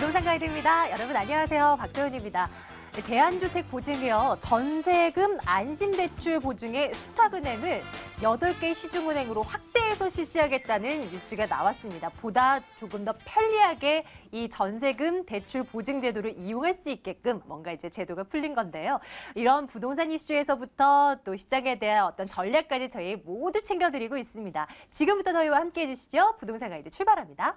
부동산 가이드입니다. 여러분 안녕하세요. 박세훈입니다. 대한주택 보증이요 전세금 안심대출 보증의 수탁은행을 여덟 개 시중은행으로 확대해서 실시하겠다는 뉴스가 나왔습니다. 보다 조금 더 편리하게 이 전세금 대출 보증 제도를 이용할 수 있게끔 뭔가 이제 제도가 풀린 건데요. 이런 부동산 이슈에서부터 또 시장에 대한 어떤 전략까지 저희 모두 챙겨드리고 있습니다. 지금부터 저희와 함께 해주시죠. 부동산 가이드 출발합니다.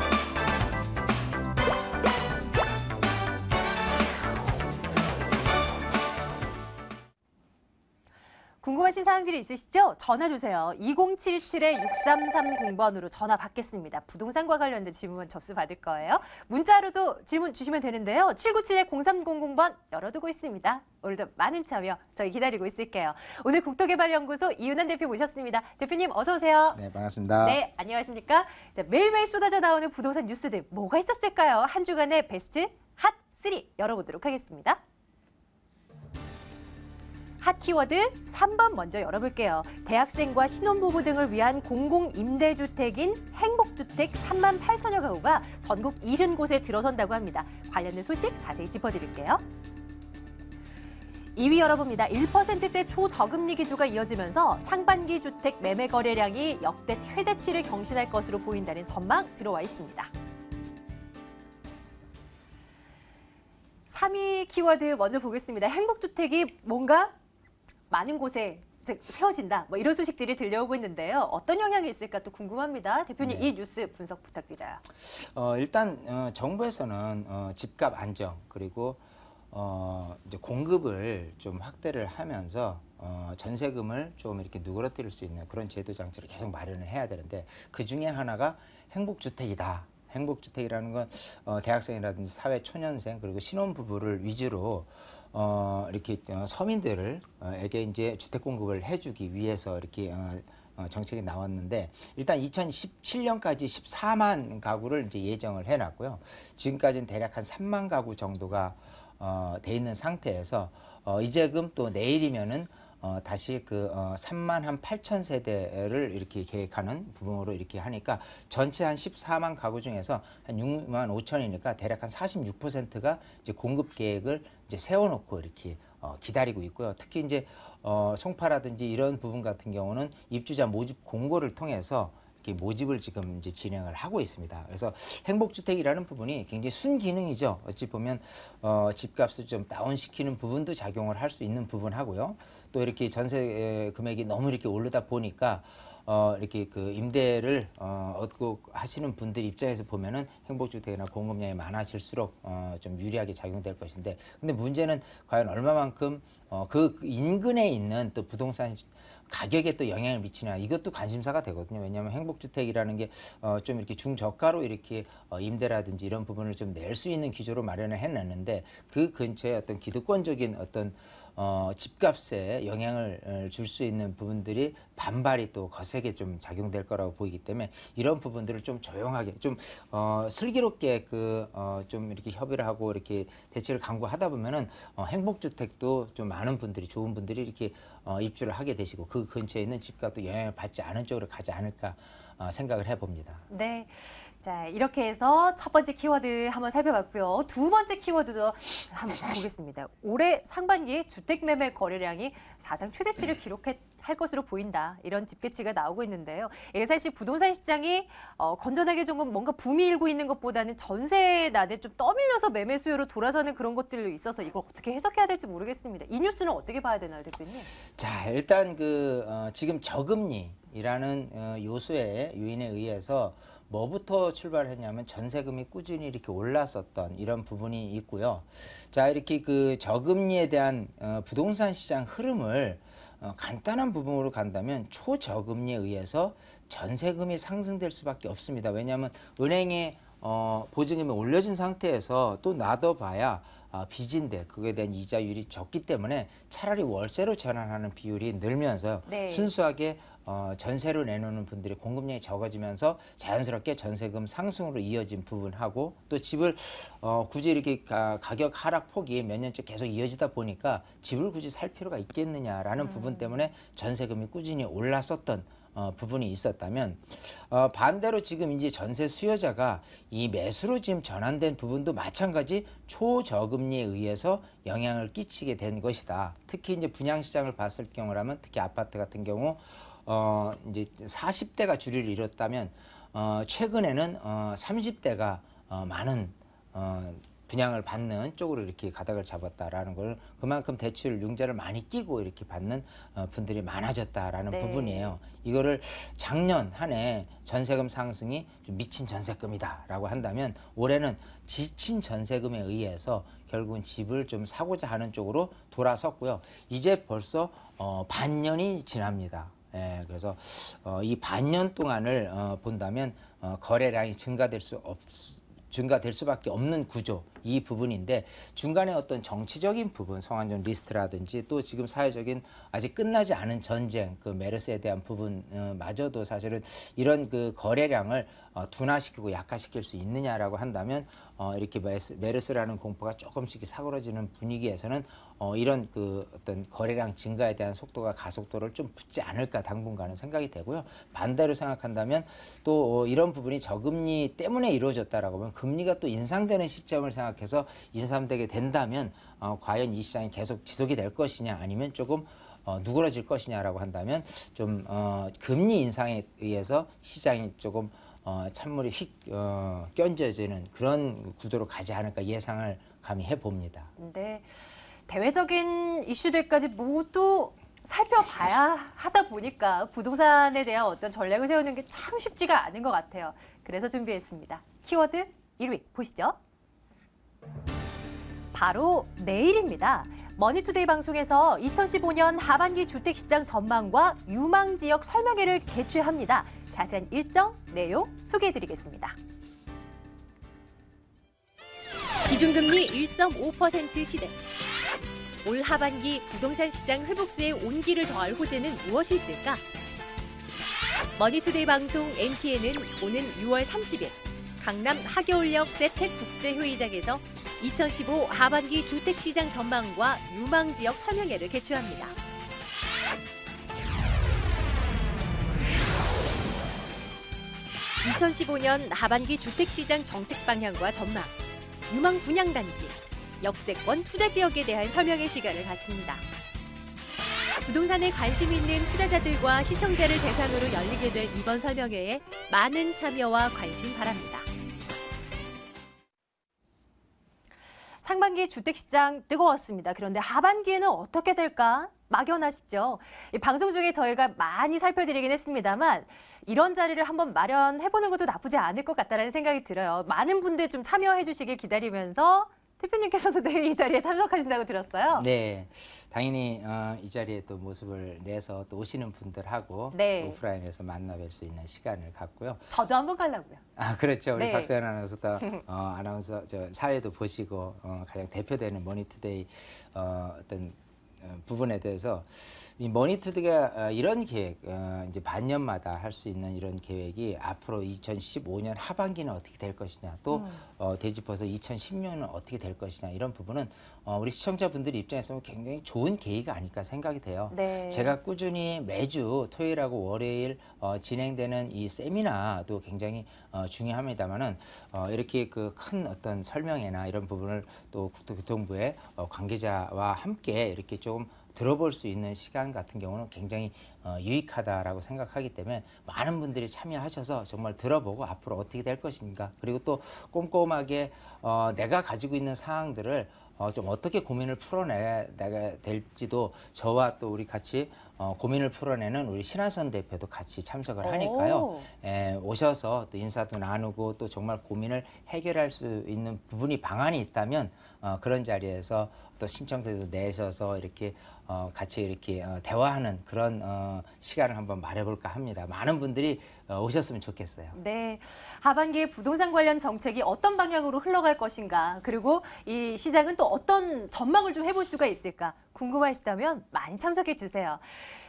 궁금하신 사항들이 있으시죠? 전화 주세요. 2077-6330번으로 전화 받겠습니다. 부동산과 관련된 질문 접수 받을 거예요. 문자로도 질문 주시면 되는데요. 797-0300번 열어두고 있습니다. 오늘도 많은 참여 저희 기다리고 있을게요. 오늘 국토개발연구소 이윤환 대표 모셨습니다. 대표님 어서 오세요. 네, 반갑습니다. 네, 안녕하십니까? 자, 매일매일 쏟아져 나오는 부동산 뉴스들 뭐가 있었을까요? 한 주간의 베스트 핫3 열어보도록 하겠습니다. 핫 키워드 3번 먼저 열어볼게요. 대학생과 신혼부부 등을 위한 공공임대주택인 행복주택 3만 8천여 가구가 전국 70곳에 들어선다고 합니다. 관련된 소식 자세히 짚어드릴게요. 2위 열어봅니다. 1%대 초저금리 기조가 이어지면서 상반기 주택 매매 거래량이 역대 최대치를 경신할 것으로 보인다는 전망 들어와 있습니다. 3위 키워드 먼저 보겠습니다. 행복주택이 뭔가 많은 곳에 세워진다. 뭐 이런 소식들이 들려오고 있는데요. 어떤 영향이 있을까 또 궁금합니다. 대표님 네. 이 뉴스 분석 부탁드려요. 어, 일단 어, 정부에서는 어, 집값 안정 그리고 어, 이제 공급을 좀 확대를 하면서 어, 전세금을 좀 이렇게 누그러뜨릴 수 있는 그런 제도 장치를 계속 마련을 해야 되는데 그 중에 하나가 행복주택이다. 행복주택이라는 건 어, 대학생이라든지 사회 초년생 그리고 신혼부부를 위주로 어, 이렇게 어, 서민들을 어, 에게 이제 주택 공급을 해주기 위해서 이렇게 어, 어 정책이 나왔는데 일단 2017년까지 14만 가구를 이제 예정을 해놨고요. 지금까지는 대략 한 3만 가구 정도가 어, 돼 있는 상태에서 어, 이제금 또 내일이면은 어, 다시 그 어, 3만 한 8천 세대를 이렇게 계획하는 부분으로 이렇게 하니까 전체 한 14만 가구 중에서 한 6만 5천이니까 대략 한 46%가 이제 공급 계획을 이제 세워놓고 이렇게 어, 기다리고 있고요. 특히 이제 어, 송파라든지 이런 부분 같은 경우는 입주자 모집 공고를 통해서 이렇게 모집을 지금 이제 진행을 하고 있습니다. 그래서 행복주택이라는 부분이 굉장히 순기능이죠. 어찌 보면 어, 집값을 좀 다운시키는 부분도 작용을 할 수 있는 부분하고요. 또 이렇게 전세 금액이 너무 이렇게 오르다 보니까 어, 이렇게 그 임대를 어, 얻고 하시는 분들 입장에서 보면은 행복주택이나 공급량이 많아질수록 어, 좀 유리하게 작용될 것인데 근데 문제는 과연 얼마만큼 어, 그 인근에 있는 또 부동산 가격에 또 영향을 미치냐 이것도 관심사가 되거든요. 왜냐하면 행복주택이라는 게좀 어 이렇게 중저가로 이렇게 어 임대라든지 이런 부분을 좀 낼 수 있는 기조로 마련을 해놨는데 그 근처에 어떤 기득권적인 어떤 어, 집값에 영향을 어, 줄수 있는 부분들이 반발이 또 거세게 좀 작용될 거라고 보이기 때문에 이런 부분들을 좀 조용하게 좀 어, 슬기롭게 그좀 어, 이렇게 협의를 하고 이렇게 대책을 강구하다 보면은 어, 행복주택도 좀 많은 분들이 좋은 분들이 이렇게 어, 입주를 하게 되시고 그 근처에 있는 집값도 영향을 받지 않은 쪽으로 가지 않을까 어, 생각을 해봅니다. 네. 자, 이렇게 해서 첫 번째 키워드 한번 살펴봤고요. 두 번째 키워드도 한번 보겠습니다. 올해 상반기 주택 매매 거래량이 사상 최대치를 기록했 할 것으로 보인다 이런 집계치가 나오고 있는데요. 이게 사실 부동산 시장이 어, 건전하게 조금 뭔가 붐이 일고 있는 것보다는 전세 난에 좀 떠밀려서 매매 수요로 돌아서는 그런 것들도 있어서 이걸 어떻게 해석해야 될지 모르겠습니다. 이 뉴스는 어떻게 봐야 되나요, 대표님? 자, 일단 그 어, 지금 저금리 이라는 어, 요소에 요인에 의해서 뭐부터 출발했냐면 전세금이 꾸준히 이렇게 올랐었던 이런 부분이 있고요. 자 이렇게 그 저금리에 대한 어, 부동산 시장 흐름을 어, 간단한 부분으로 간다면 초저금리에 의해서 전세금이 상승될 수밖에 없습니다. 왜냐하면 은행에 어, 보증금이 올려진 상태에서 또 놔둬봐야 아, 빚인데 그거에 대한 이자율이 적기 때문에 차라리 월세로 전환하는 비율이 늘면서 네. 순수하게 어, 전세로 내놓는 분들이 공급량이 적어지면서 자연스럽게 전세금 상승으로 이어진 부분하고 또 집을 어, 굳이 이렇게 가, 가격 하락 폭이 몇 년째 계속 이어지다 보니까 집을 굳이 살 필요가 있겠느냐라는 음. 부분 때문에 전세금이 꾸준히 올랐었던 어, 부분이 있었다면 어, 반대로 지금 이제 전세 수요자가 이 매수로 지금 전환된 부분도 마찬가지 초저금리에 의해서 영향을 끼치게 된 것이다. 특히 이제 분양 시장을 봤을 경우라면 특히 아파트 같은 경우 어, 이제 40대가 주류를 이뤘다면 어, 최근에는 어, 30대가 어, 많은 어, 분양을 받는 쪽으로 이렇게 가닥을 잡았다라는 걸 그만큼 대출 융자를 많이 끼고 이렇게 받는 어, 분들이 많아졌다라는 네. 부분이에요. 이거를 작년 한 해 전세금 상승이 좀 미친 전세금이다라고 한다면 올해는 지친 전세금에 의해서 결국은 집을 좀 사고자 하는 쪽으로 돌아섰고요. 이제 벌써 어, 반년이 지납니다. 예, 그래서 어, 이 반년 동안을 어, 본다면 어, 거래량이 증가될 수 없, 증가될 수밖에 없는 구조 이 부분인데 중간에 어떤 정치적인 부분 성완종 리스트라든지 또 지금 사회적인 아직 끝나지 않은 전쟁 그 메르스에 대한 부분마저도 어, 사실은 이런 그 거래량을 어, 둔화시키고 약화시킬 수 있느냐라고 한다면 어, 이렇게 메르스라는 공포가 조금씩 사그러지는 분위기에서는 어, 이런 그 어떤 거래량 증가에 대한 속도가 가속도를 좀 붙지 않을까 당분간은 생각이 되고요. 반대로 생각한다면 또 어, 이런 부분이 저금리 때문에 이루어졌다라고 하면 금리가 또 인상되는 시점을 생각 생각해서 2차 산업게 된다면 어, 과연 이 시장이 계속 지속이 될 것이냐 아니면 조금 어, 누그러질 것이냐라고 한다면 좀 어, 금리 인상에 의해서 시장이 조금 어, 찬물이 휙 어, 껴져지는 그런 구도로 가지 않을까 예상을 감히 해봅니다. 네. 대외적인 이슈들까지 모두 살펴봐야 하다 보니까 부동산에 대한 어떤 전략을 세우는 게 참 쉽지가 않은 것 같아요. 그래서 준비했습니다. 키워드 1위 보시죠. 바로 내일입니다. 머니투데이 방송에서 2015년 하반기 주택시장 전망과 유망지역 설명회를 개최합니다. 자세한 일정, 내용 소개해드리겠습니다. 기준금리 1.5% 시대. 올 하반기 부동산 시장 회복세에 온기를 더할 호재는 무엇이 있을까? 머니투데이 방송 NTN은 오는 6월 30일 강남 하계올역 세택 국제회의장에서 2015 하반기 주택시장 전망과 유망지역 설명회를 개최합니다. (2015년) 하반기 주택시장 정책 방향과 전망, 유망 분양단지, 역세권 투자 지역에 대한 설명회 시간을 갖습니다. 부동산에 관심 있는 투자자들과 시청자를 대상으로 열리게 될 이번 설명회에 많은 참여와 관심 바랍니다. 상반기 주택시장 뜨거웠습니다. 그런데 하반기에는 어떻게 될까? 막연하시죠? 방송 중에 저희가 많이 살펴드리긴 했습니다만 이런 자리를 한번 마련해보는 것도 나쁘지 않을 것 같다는 생각이 들어요. 많은 분들 좀 참여해 주시길 기다리면서 대표님께서도 내일 이 자리에 참석하신다고 들었어요. 네, 당연히 어, 이 자리에 또 모습을 내서 또 오시는 분들하고 네. 오프라인에서 만나뵐 수 있는 시간을 갖고요. 저도 한번 가려고요. 아 그렇죠. 우리 네. 박소연 아나운서도 어, 아나운서 저 사회도 보시고 어, 가장 대표되는 모니투데이 어, 어떤 어, 부분에 대해서 이모니터드가 어, 이런 계획 어, 이제 반년마다 할 수 있는 이런 계획이 앞으로 2015년 하반기는 어떻게 될 것이냐 또 음. 어, 되짚어서 2016년은 어떻게 될 것이냐 이런 부분은 어, 우리 시청자분들 입장에서는 굉장히 좋은 계기가 아닐까 생각이 돼요. 네. 제가 꾸준히 매주 토요일하고 월요일 어, 진행되는 이 세미나도 굉장히 어, 중요합니다만은 어, 이렇게 그 큰 어떤 설명회나 이런 부분을 또 국토교통부의 어, 관계자와 함께 이렇게 좀 들어볼 수 있는 시간 같은 경우는 굉장히 어, 유익하다라고 생각하기 때문에 많은 분들이 참여하셔서 정말 들어보고 앞으로 어떻게 될 것인가 그리고 또 꼼꼼하게 어, 내가 가지고 있는 사항들을 어, 좀 어떻게 고민을 풀어내야 될지도 저와 또 우리 같이 어, 고민을 풀어내는 우리 신한선 대표도 같이 참석을 하니까요. 에, 예, 오셔서 또 인사도 나누고 또 정말 고민을 해결할 수 있는 부분이 방안이 있다면 어, 그런 자리에서 또신청서에서 내셔서 이렇게 어, 같이 이렇게 어, 대화하는 그런 어, 시간을 한번 말해볼까 합니다. 많은 분들이 어, 오셨으면 좋겠어요. 네, 하반기에 부동산 관련 정책이 어떤 방향으로 흘러갈 것인가 그리고 이 시장은 또 어떤 전망을 좀 해볼 수가 있을까 궁금하시다면 많이 참석해 주세요.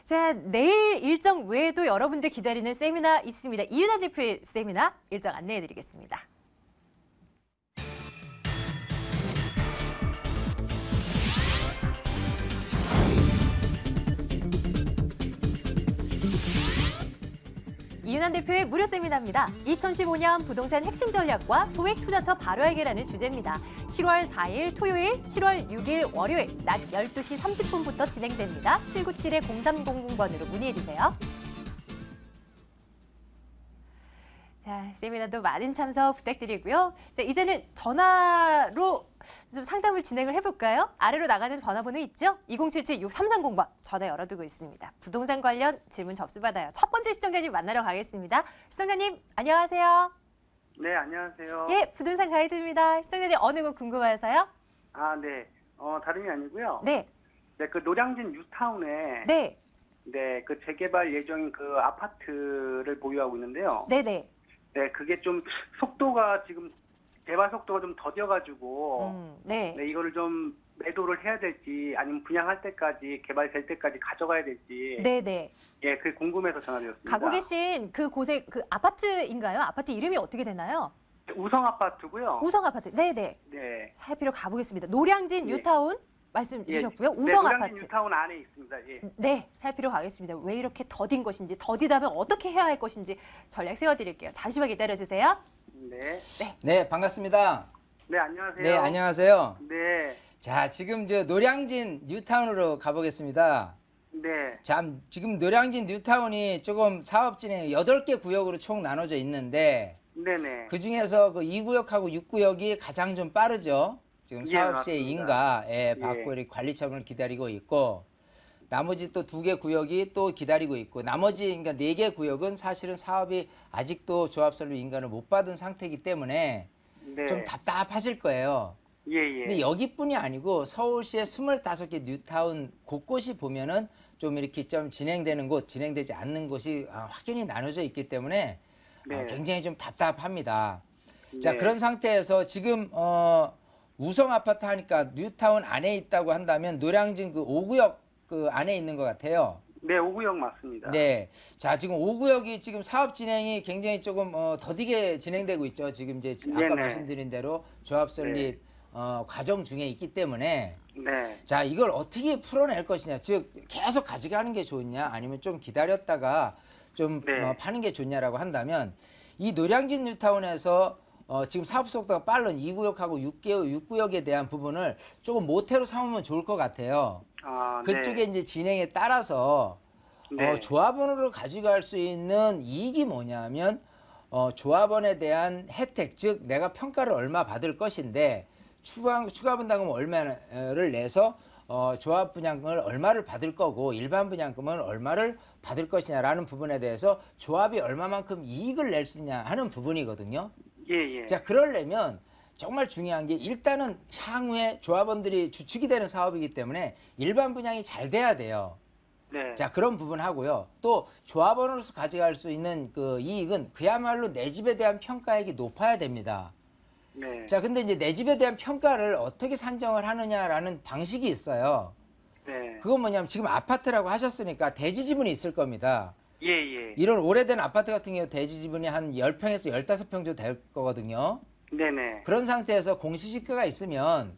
자, 내일 일정 외에도 여러분들 기다리는 세미나 있습니다. 이윤아 대표의 세미나 일정 안내해 드리겠습니다. 이재난 대표의 무료 세미나입니다. 2015년 부동산 핵심 전략과 소액 투자처 바로 해결하는 주제입니다. 7월 4일 토요일, 7월 6일 월요일 낮 12시 30분부터 진행됩니다. 797-0300번으로 문의해주세요. 자, 세미나도 많은 참석 부탁드리고요. 자, 이제는 전화로 좀 상담을 진행을 해볼까요? 아래로 나가는 전화번호 있죠? 2077-6330번 전화 열어두고 있습니다. 부동산 관련 질문 접수받아요. 첫 번째 시청자님 만나러 가겠습니다. 시청자님 안녕하세요. 네, 안녕하세요. 예, 부동산 가이드입니다. 시청자님 어느 곳 궁금해서요? 아, 네. 어, 다름이 아니고요. 네. 네, 그 노량진 뉴타운에 네. 네, 그 재개발 예정인 그 아파트를 보유하고 있는데요. 네네. 네, 그게 좀 속도가 지금 개발 속도가 좀 더뎌가지고 음, 네. 네, 이거를 좀 매도를 해야 될지 아니면 분양할 때까지 개발될 때까지 가져가야 될지 네네 네. 예 그게 궁금해서 전화드렸습니다. 가고 계신 그 곳에 그 아파트인가요? 아파트 이름이 어떻게 되나요? 네, 우성 아파트고요. 우성 아파트 네네 네. 네. 살피러 가보겠습니다. 노량진 예. 뉴타운 말씀 예. 주셨고요. 우성 네, 아파트. 뉴타운 안에 있습니다. 예. 네, 살피러 가겠습니다. 왜 이렇게 더딘 것인지 더디다면 어떻게 해야 할 것인지 전략 세워드릴게요. 잠시만 기다려주세요. 네. 네. 반갑습니다. 네, 안녕하세요. 네, 안녕하세요. 네. 자, 지금 저 노량진 뉴타운으로 가보겠습니다. 네. 자, 지금 노량진 뉴타운이 조금 사업진행 여덟 개 구역으로 총 나눠져 있는데 네네. 그 중에서 그 이구역하고육구역이 가장 좀 빠르죠. 지금 사업시의 예, 인가 예, 받고 예. 관리 처분을 기다리고 있고 나머지 또 두 개 구역이 또 기다리고 있고 나머지 그러니까 네 개 구역은 사실은 사업이 아직도 조합설로 인가를 못 받은 상태이기 때문에 네. 좀 답답하실 거예요. 예, 예. 근데 여기뿐이 아니고 서울시의 25개 뉴타운 곳곳이 보면은 좀 이렇게 좀 진행되는 곳, 진행되지 않는 곳이 아, 확연히 나눠져 있기 때문에 아, 네. 굉장히 좀 답답합니다. 네. 자, 그런 상태에서 지금 어 우성 아파트 하니까 뉴타운 안에 있다고 한다면 노량진 그 5구역 그 안에 있는 것 같아요. 네, 5구역 맞습니다. 네. 자, 지금 5구역이 지금 사업 진행이 굉장히 조금 어, 더디게 진행되고 있죠. 지금 이제 아까 네네. 말씀드린 대로 조합 설립 네. 어, 과정 중에 있기 때문에 네. 자, 이걸 어떻게 풀어낼 것이냐. 즉, 계속 가져가는 게 좋냐 아니면 좀 기다렸다가 좀 네. 어, 파는 게 좋냐라고 한다면 이 노량진 뉴타운에서 어, 지금 사업 속도가 빠른 2구역하고 6개월, 6구역에 대한 부분을 조금 모태로 삼으면 좋을 것 같아요. 아, 네. 그쪽에 이제 진행에 따라서 어, 네. 조합원으로 가져갈 수 있는 이익이 뭐냐면 어, 조합원에 대한 혜택 즉 내가 평가를 얼마 받을 것인데 추가 추가 분담금 얼마를 내서 어, 조합 분양금을 얼마를 받을 거고 일반 분양금은 얼마를 받을 것이냐라는 부분에 대해서 조합이 얼마만큼 이익을 낼 수 있냐 하는 부분이거든요. 예, 예. 자 그러려면 정말 중요한 게 일단은 향후에 조합원들이 주축이 되는 사업이기 때문에 일반 분양이 잘 돼야 돼요. 네. 자 그런 부분 하고요. 또 조합원으로서 가져갈 수 있는 그 이익은 그야말로 내 집에 대한 평가액이 높아야 됩니다. 네. 자 근데 이제 내 집에 대한 평가를 어떻게 산정을 하느냐라는 방식이 있어요. 네. 그건 뭐냐면 지금 아파트라고 하셨으니까 대지 지분이 있을 겁니다. 예, 예. 이런 오래된 아파트 같은 경우 대지 지분이 한1 0평에서1 5평 정도 될 거거든요. 네네. 그런 상태에서 공시지가가 있으면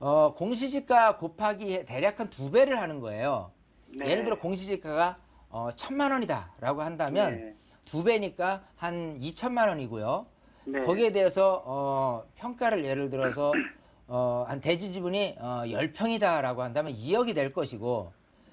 어, 공시지가 곱하기 대략 한두 배를 하는 거예요. 네. 예를 들어 공시지가가 어, 천만 원이다라고 한다면 네. 두 배니까 한 2천만 원이고요. 네. 거기에 대해서 어, 평가를 예를 들어서 어, 한 대지 지분이 어, 10평이다라고 한다면 2억이 될 것이고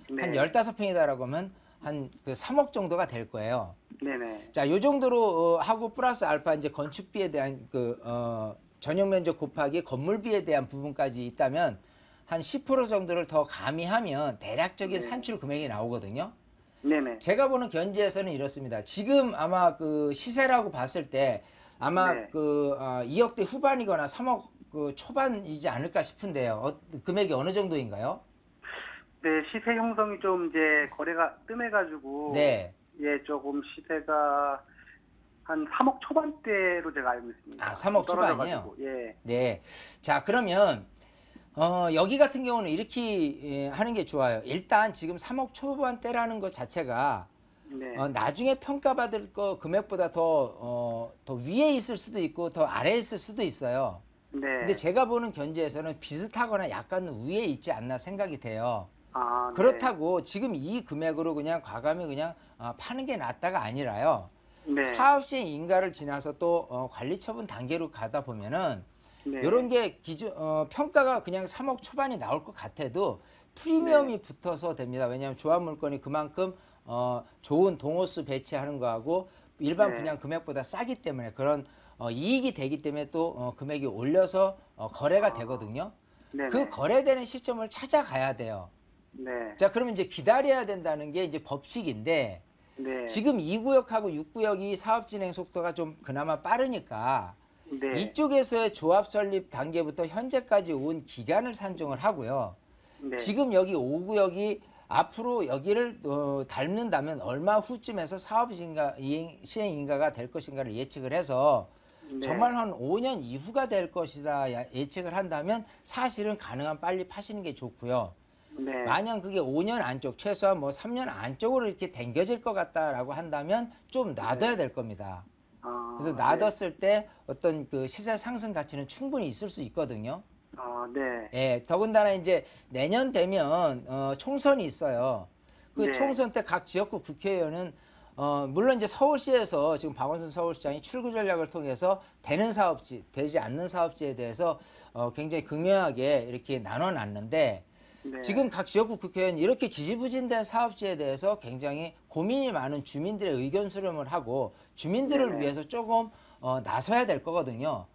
한 15평이다라고 하면 한그 3억 정도가 될 거예요. 네네. 자, 요 정도로 어, 하고 플러스 알파 이제 건축비에 대한 그 어, 전용 면적 곱하기 건물비에 대한 부분까지 있다면 한 10% 정도를 더 가미하면 대략적인 네. 산출 금액이 나오거든요. 네네. 제가 보는 견지에서는 이렇습니다. 지금 아마 그 시세라고 봤을 때 아마 네. 그 어, 아, 2억대 후반이거나 3억 그 초반이지 않을까 싶은데요. 어, 금액이 어느 정도인가요? 네, 시세 형성이 좀 이제 거래가 뜸해가지고 네. 예, 조금 시세가 한 3억 초반대로 제가 알고 있습니다. 아, 3억 초반이요? 예. 네. 자, 그러면 어, 여기 같은 경우는 이렇게 예, 하는 게 좋아요. 일단 지금 3억 초반대라는 것 자체가 네. 어, 나중에 평가받을 거 금액보다 더, 어, 더 위에 있을 수도 있고 더 아래에 있을 수도 있어요. 네. 근데 제가 보는 견제에서는 비슷하거나 약간 위에 있지 않나 생각이 돼요. 아, 네. 그렇다고 지금 이 금액으로 그냥 과감히 그냥 어, 파는 게 낫다가 아니라요. 네. 사업시 인가를 지나서 또 어, 관리 처분 단계로 가다 보면은 네. 이런 게 기준 어, 평가가 그냥 3억 초반이 나올 것 같아도 프리미엄이 네. 붙어서 됩니다. 왜냐하면 조합 물건이 그만큼 어, 좋은 동호수 배치하는 거하고 일반 네. 분양 금액보다 싸기 때문에 그런 어, 이익이 되기 때문에 또 어, 금액이 올려서 어, 거래가 아. 되거든요. 네네. 그 거래되는 시점을 찾아가야 돼요. 네. 자, 그러면 이제 기다려야 된다는 게 이제 법칙인데 네. 지금 이 구역하고 6구역이 사업 진행 속도가 좀 그나마 빠르니까 네. 이쪽에서의 조합 설립 단계부터 현재까지 온 기간을 산정을 하고요. 네. 지금 여기 5구역이 앞으로 여기를 어, 닮는다면 얼마 후쯤에서 사업 시행가, 시행 인가가 될 것인가를 예측을 해서 네. 정말 한 5년 이후가 될 것이다 예측을 한다면 사실은 가능한 빨리 파시는 게 좋고요. 네. 만약 그게 5년 안쪽 최소한 뭐 3년 안쪽으로 이렇게 당겨질 것 같다라고 한다면 좀 놔둬야 네. 될 겁니다. 아, 그래서 네. 놔뒀을 때 어떤 그 시세 상승 가치는 충분히 있을 수 있거든요. 아, 네. 예, 더군다나 이제 내년 되면 어, 총선이 있어요. 그 네. 총선 때 각 지역구 국회의원은 어, 물론 이제 서울시에서 지금 박원순 서울시장이 출구 전략을 통해서 되는 사업지, 되지 않는 사업지에 대해서 어, 굉장히 극명하게 이렇게 나눠 놨는데 네. 지금 각 지역구 국회의원 이렇게 지지부진된 사업지에 대해서 굉장히 고민이 많은 주민들의 의견 수렴을 하고 주민들을 네. 위해서 조금 어, 나서야 될 거거든요.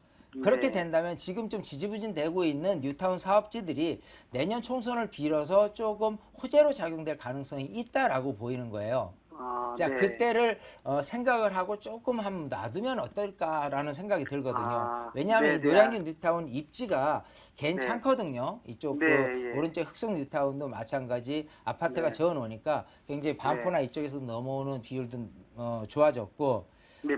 그렇게 네. 된다면 지금 좀 지지부진되고 있는 뉴타운 사업지들이 내년 총선을 빌어서 조금 호재로 작용될 가능성이 있다라고 보이는 거예요. 아, 자 네. 그때를 어, 생각을 하고 조금 한 놔두면 어떨까라는 생각이 들거든요. 아, 왜냐하면 네, 네. 노량진 뉴타운 입지가 괜찮거든요. 네. 이쪽 그 예. 오른쪽 흑석 뉴타운도 마찬가지 아파트가 지어놓으니까 굉장히 반포나 이쪽에서 넘어오는 비율도 어, 좋아졌고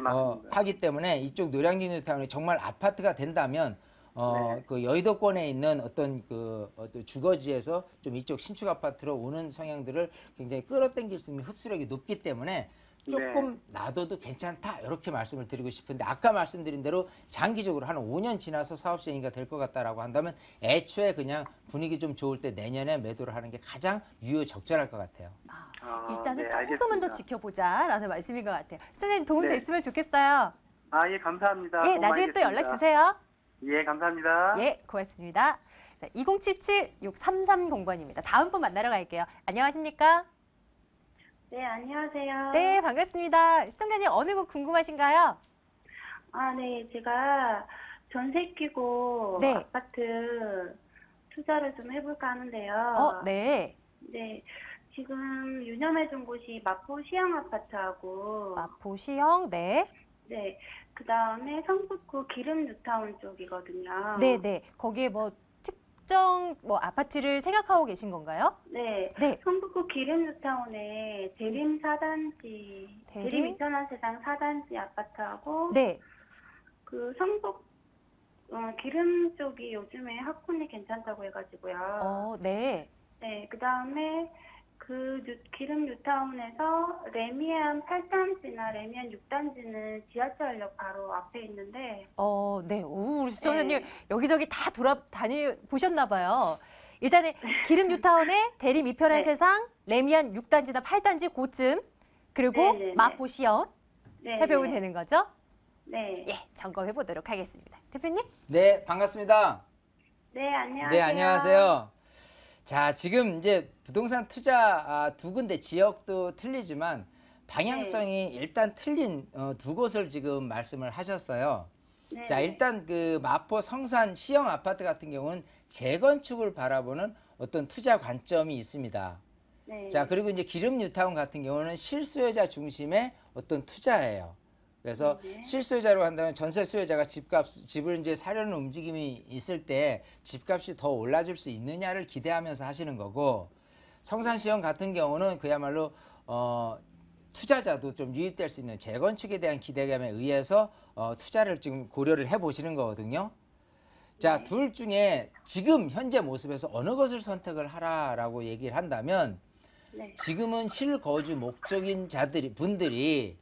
어, 하기 때문에 이쪽 노량진 뉴타운이 정말 아파트가 된다면 어, 네. 그 여의도권에 있는 어떤 그 어떤 주거지에서 좀 이쪽 신축 아파트로 오는 성향들을 굉장히 끌어당길 수 있는 흡수력이 높기 때문에 조금 네. 놔둬도 괜찮다 이렇게 말씀을 드리고 싶은데 아까 말씀드린 대로 장기적으로 한 5년 지나서 사업 시행이될것 같다라고 한다면 애초에 그냥 분위기 좀 좋을 때 내년에 매도를 하는 게 가장 유효적절할 것 같아요. 아, 아 일단은 네, 조금은 더 지켜보자라는 말씀인 것 같아요. 선생님 도움 네. 됐으면 좋겠어요. 아 예 감사합니다. 예 나중에 또 연락 주세요. 예, 감사합니다. 예, 고맙습니다. 2077-6330번입니다. 다음 분 만나러 갈게요. 안녕하십니까? 네, 안녕하세요. 네, 반갑습니다. 시청자님, 어느 곡 궁금하신가요? 아, 네, 제가 전세 끼고 네. 아파트 투자를 좀 해볼까 하는데요. 어, 네. 네. 지금 유념해둔 곳이 마포시영 아파트하고 마포시영, 네. 네. 그 다음에 성북구 기름뉴타운 쪽이거든요. 네, 네. 거기에 뭐 특정 뭐 아파트를 생각하고 계신 건가요? 네. 네. 성북구 기름뉴타운에 대림 4단지, 대림? 대림 인천한 세상 4단지 아파트하고 네. 그 성북 어, 기름 쪽이 요즘에 학군이 괜찮다고 해가지고요. 어, 네. 네, 그 다음에 그 유- 기름 뉴타운에서 레미안 8단지나 레미안 6단지는 지하철역 바로 앞에 있는데 어, 네. 오, 우리 수선생님 네. 여기저기 다 돌아다니 보셨나 봐요. 일단은 기름 뉴타운의 대림 이편의 네. 세상, 레미안 6단지나 8단지 고쯤 그리고 마포 시연 해배우면 되는 거죠? 네. 예, 점검해 보도록 하겠습니다. 대표님? 네, 반갑습니다. 네, 안녕하세요. 네, 안녕하세요. 자, 지금 이제 부동산 투자 아, 두 군데 지역도 틀리지만 방향성이 네. 일단 틀린 어, 두 곳을 지금 말씀을 하셨어요. 네. 자 일단 그 마포 성산 시형 아파트 같은 경우는 재건축을 바라보는 어떤 투자 관점이 있습니다. 네. 자 그리고 이제 기름 뉴타운 같은 경우는 실수요자 중심의 어떤 투자예요. 그래서 네, 네. 실수요자로 한다면 전세 수요자가 집값 집을 이제 사려는 움직임이 있을 때 집값이 더 올라줄 수 있느냐를 기대하면서 하시는 거고 성산 시험 같은 경우는 그야말로 어, 투자자도 좀 유입될 수 있는 재건축에 대한 기대감에 의해서 어, 투자를 지금 고려를 해보시는 거거든요. 자, 네. 둘 중에 지금 현재 모습에서 어느 것을 선택을 하라라고 얘기를 한다면 네. 지금은 실거주 목적인 자들이 분들이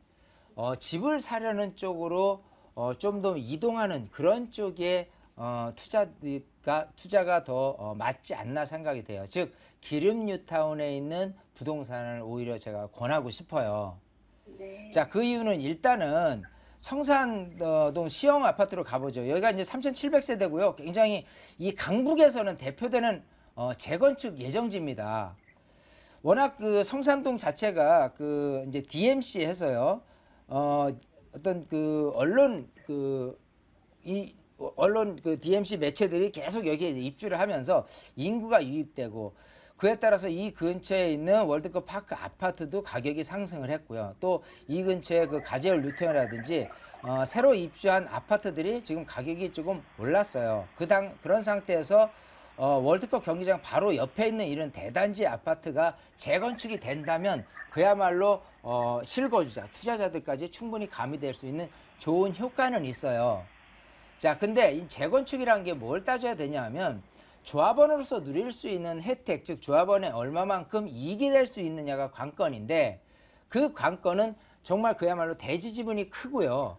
어, 집을 사려는 쪽으로 어, 좀더 이동하는 그런 쪽에 어, 투자 가 그러니까 투자가 더 어, 맞지 않나 생각이 돼요. 즉 기름 뉴타운에 있는 부동산을 오히려 제가 권하고 싶어요. 네. 자, 그 이유는 일단은 성산동 시형 아파트로 가보죠. 여기가 이제 3,700세대고요. 굉장히 이 강북에서는 대표되는 어, 재건축 예정지입니다. 워낙 그 성산동 자체가 그 이제 DMC에서요. 어, 어떤 그 언론 그이 언론 그 DMC 매체들이 계속 여기에 이제 입주를 하면서 인구가 유입되고 그에 따라서 이 근처에 있는 월드컵 파크 아파트도 가격이 상승을 했고요. 또 이 근처에 그가재올뉴턴이라든지 어, 새로 입주한 아파트들이 지금 가격이 조금 올랐어요. 그 당 그런 상태에서 어, 월드컵 경기장 바로 옆에 있는 이런 대단지 아파트가 재건축이 된다면 그야말로 어, 실거주자, 투자자들까지 충분히 가미될 수 있는 좋은 효과는 있어요. 자, 근데 이 재건축이라는 게 뭘 따져야 되냐면 조합원으로서 누릴 수 있는 혜택, 즉 조합원에 얼마만큼 이익이 될 수 있느냐가 관건인데 그 관건은 정말 그야말로 대지 지분이 크고요.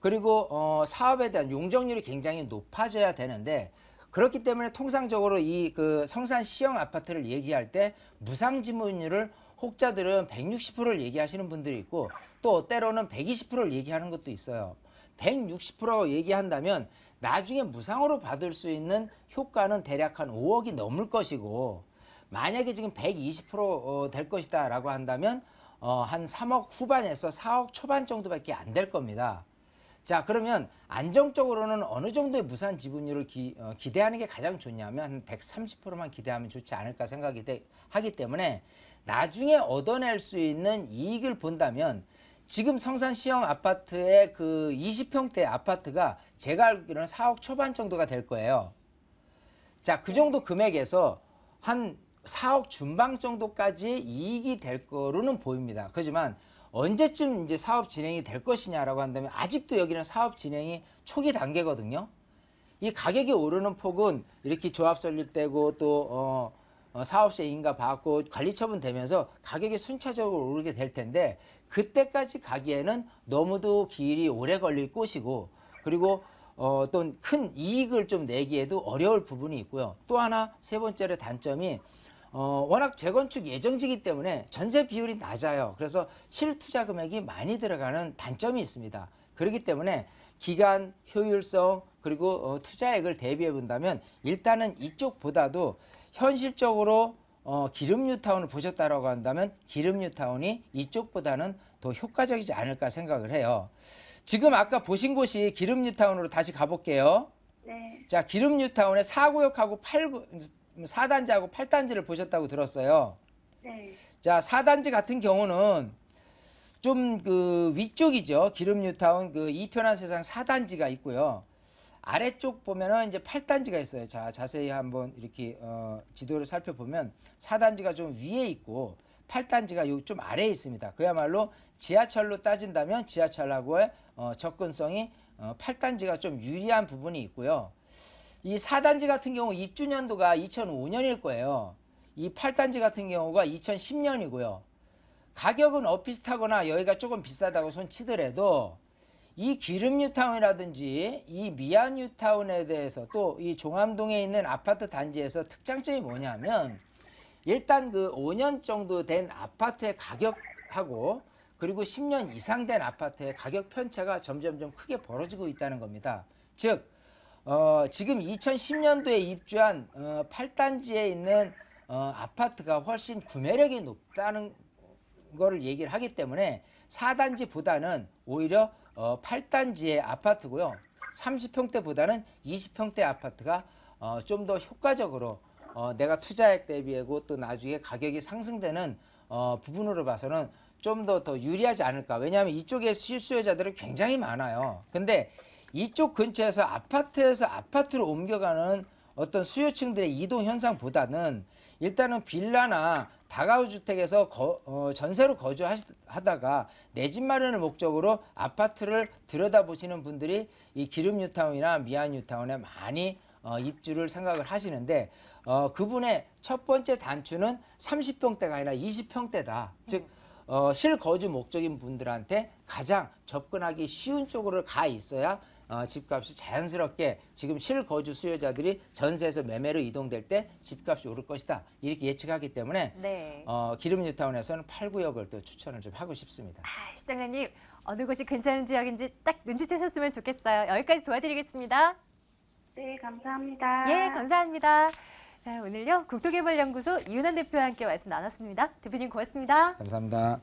그리고 어, 사업에 대한 용적률이 굉장히 높아져야 되는데 그렇기 때문에 통상적으로 이 그 성산 시형 아파트를 얘기할 때 무상 지분율을 혹자들은 160%를 얘기하시는 분들이 있고 또 때로는 120%를 얘기하는 것도 있어요. 160% 얘기한다면 나중에 무상으로 받을 수 있는 효과는 대략 한 5억이 넘을 것이고 만약에 지금 120%될 어, 것이다 라고 한다면 어, 한 3억 후반에서 4억 초반 정도밖에 안 될 겁니다. 자 그러면 안정적으로는 어느 정도의 무산 지분율을 기, 어, 기대하는 게 가장 좋냐면 한 130%만 기대하면 좋지 않을까 생각이 되, 하기 때문에 나중에 얻어낼 수 있는 이익을 본다면 지금 성산 시형 아파트의 그 20평대 아파트가 제가 알기로는 4억 초반 정도가 될 거예요. 자, 그 정도 금액에서 한 4억 중반 정도까지 이익이 될 거로는 보입니다. 그렇지만 언제쯤 이제 사업 진행이 될 것이냐라고 한다면 아직도 여기는 사업 진행이 초기 단계거든요. 이 가격이 오르는 폭은 이렇게 조합 설립되고 또 어, 어, 사업세 인가 받고 관리 처분 되면서 가격이 순차적으로 오르게 될 텐데 그때까지 가기에는 너무도 길이 오래 걸릴 것이고 그리고 어, 어떤 큰 이익을 좀 내기에도 어려울 부분이 있고요. 또 하나 세 번째로 단점이 어, 워낙 재건축 예정지기 때문에 전세 비율이 낮아요. 그래서 실투자 금액이 많이 들어가는 단점이 있습니다. 그렇기 때문에 기간, 효율성, 그리고 어, 투자액을 대비해 본다면 일단은 이쪽보다도 현실적으로 어, 기름 뉴타운을 보셨다라고 한다면 기름 뉴타운이 이쪽보다는 더 효과적이지 않을까 생각을 해요. 지금 아까 보신 곳이 기름 뉴타운으로 다시 가볼게요. 네. 자, 기름 뉴타운의 사구역하고팔사단지하고팔단지를 보셨다고 들었어요. 네. 자, 사단지 같은 경우는 좀 그 위쪽이죠. 기름 뉴타운 그 이편한 세상 사단지가 있고요. 아래쪽 보면은 이제 8단지가 있어요. 자, 자세히 한번 이렇게 어, 지도를 살펴보면 4단지가 좀 위에 있고 8단지가 요좀 아래에 있습니다. 그야말로 지하철로 따진다면 지하철하고의 어, 접근성이 어, 8단지가 좀 유리한 부분이 있고요. 이 4단지 같은 경우 입주 년도가 2005년일 거예요. 이 8단지 같은 경우가 2010년이고요. 가격은 어비슷하거나 여기가 조금 비싸다고 손치더라도 이 기름뉴타운이라든지 이 미안뉴타운에 대해서 또 이 종암동에 있는 아파트 단지에서 특장점이 뭐냐면 일단 그 5년 정도 된 아파트의 가격하고 그리고 10년 이상 된 아파트의 가격 편차가 점점점 크게 벌어지고 있다는 겁니다. 즉 어, 지금 2010년도에 입주한 어, 8단지에 있는 어, 아파트가 훨씬 구매력이 높다는 거를 얘기를 하기 때문에 4단지보다는 오히려 어, 8단지의 아파트고요. 30평대보다는 20평대 아파트가 어, 좀더 효과적으로 어, 내가 투자액 대비하고 또 나중에 가격이 상승되는 어, 부분으로 봐서는 좀 더더 더 유리하지 않을까. 왜냐하면 이쪽에 실수요자들은 굉장히 많아요. 근데 이쪽 근처에서 아파트에서 아파트로 옮겨가는 어떤 수요층들의 이동 현상보다는 일단은 빌라나 다가구 주택에서 거, 어, 전세로 거주하다가 내 집 마련을 목적으로 아파트를 들여다보시는 분들이 이 기름유타운이나 미안유타운에 많이 어, 입주를 생각을 하시는데 어, 그분의 첫 번째 단추는 30평대가 아니라 20평대다. 즉 어, 실거주 목적인 분들한테 가장 접근하기 쉬운 쪽으로 가 있어야 어, 집값이 자연스럽게 지금 실거주 수요자들이 전세에서 매매로 이동될 때 집값이 오를 것이다. 이렇게 예측하기 때문에 네. 어, 기름뉴타운에서는 8구역을 또 추천을 좀 하고 싶습니다. 아, 시장님 어느 곳이 괜찮은 지역인지 딱 눈치채셨으면 좋겠어요. 여기까지 도와드리겠습니다. 네, 감사합니다. 예, 감사합니다. 자, 오늘요 국토개발연구소 이윤환 대표와 함께 말씀 나눴습니다. 대표님 고맙습니다. 감사합니다.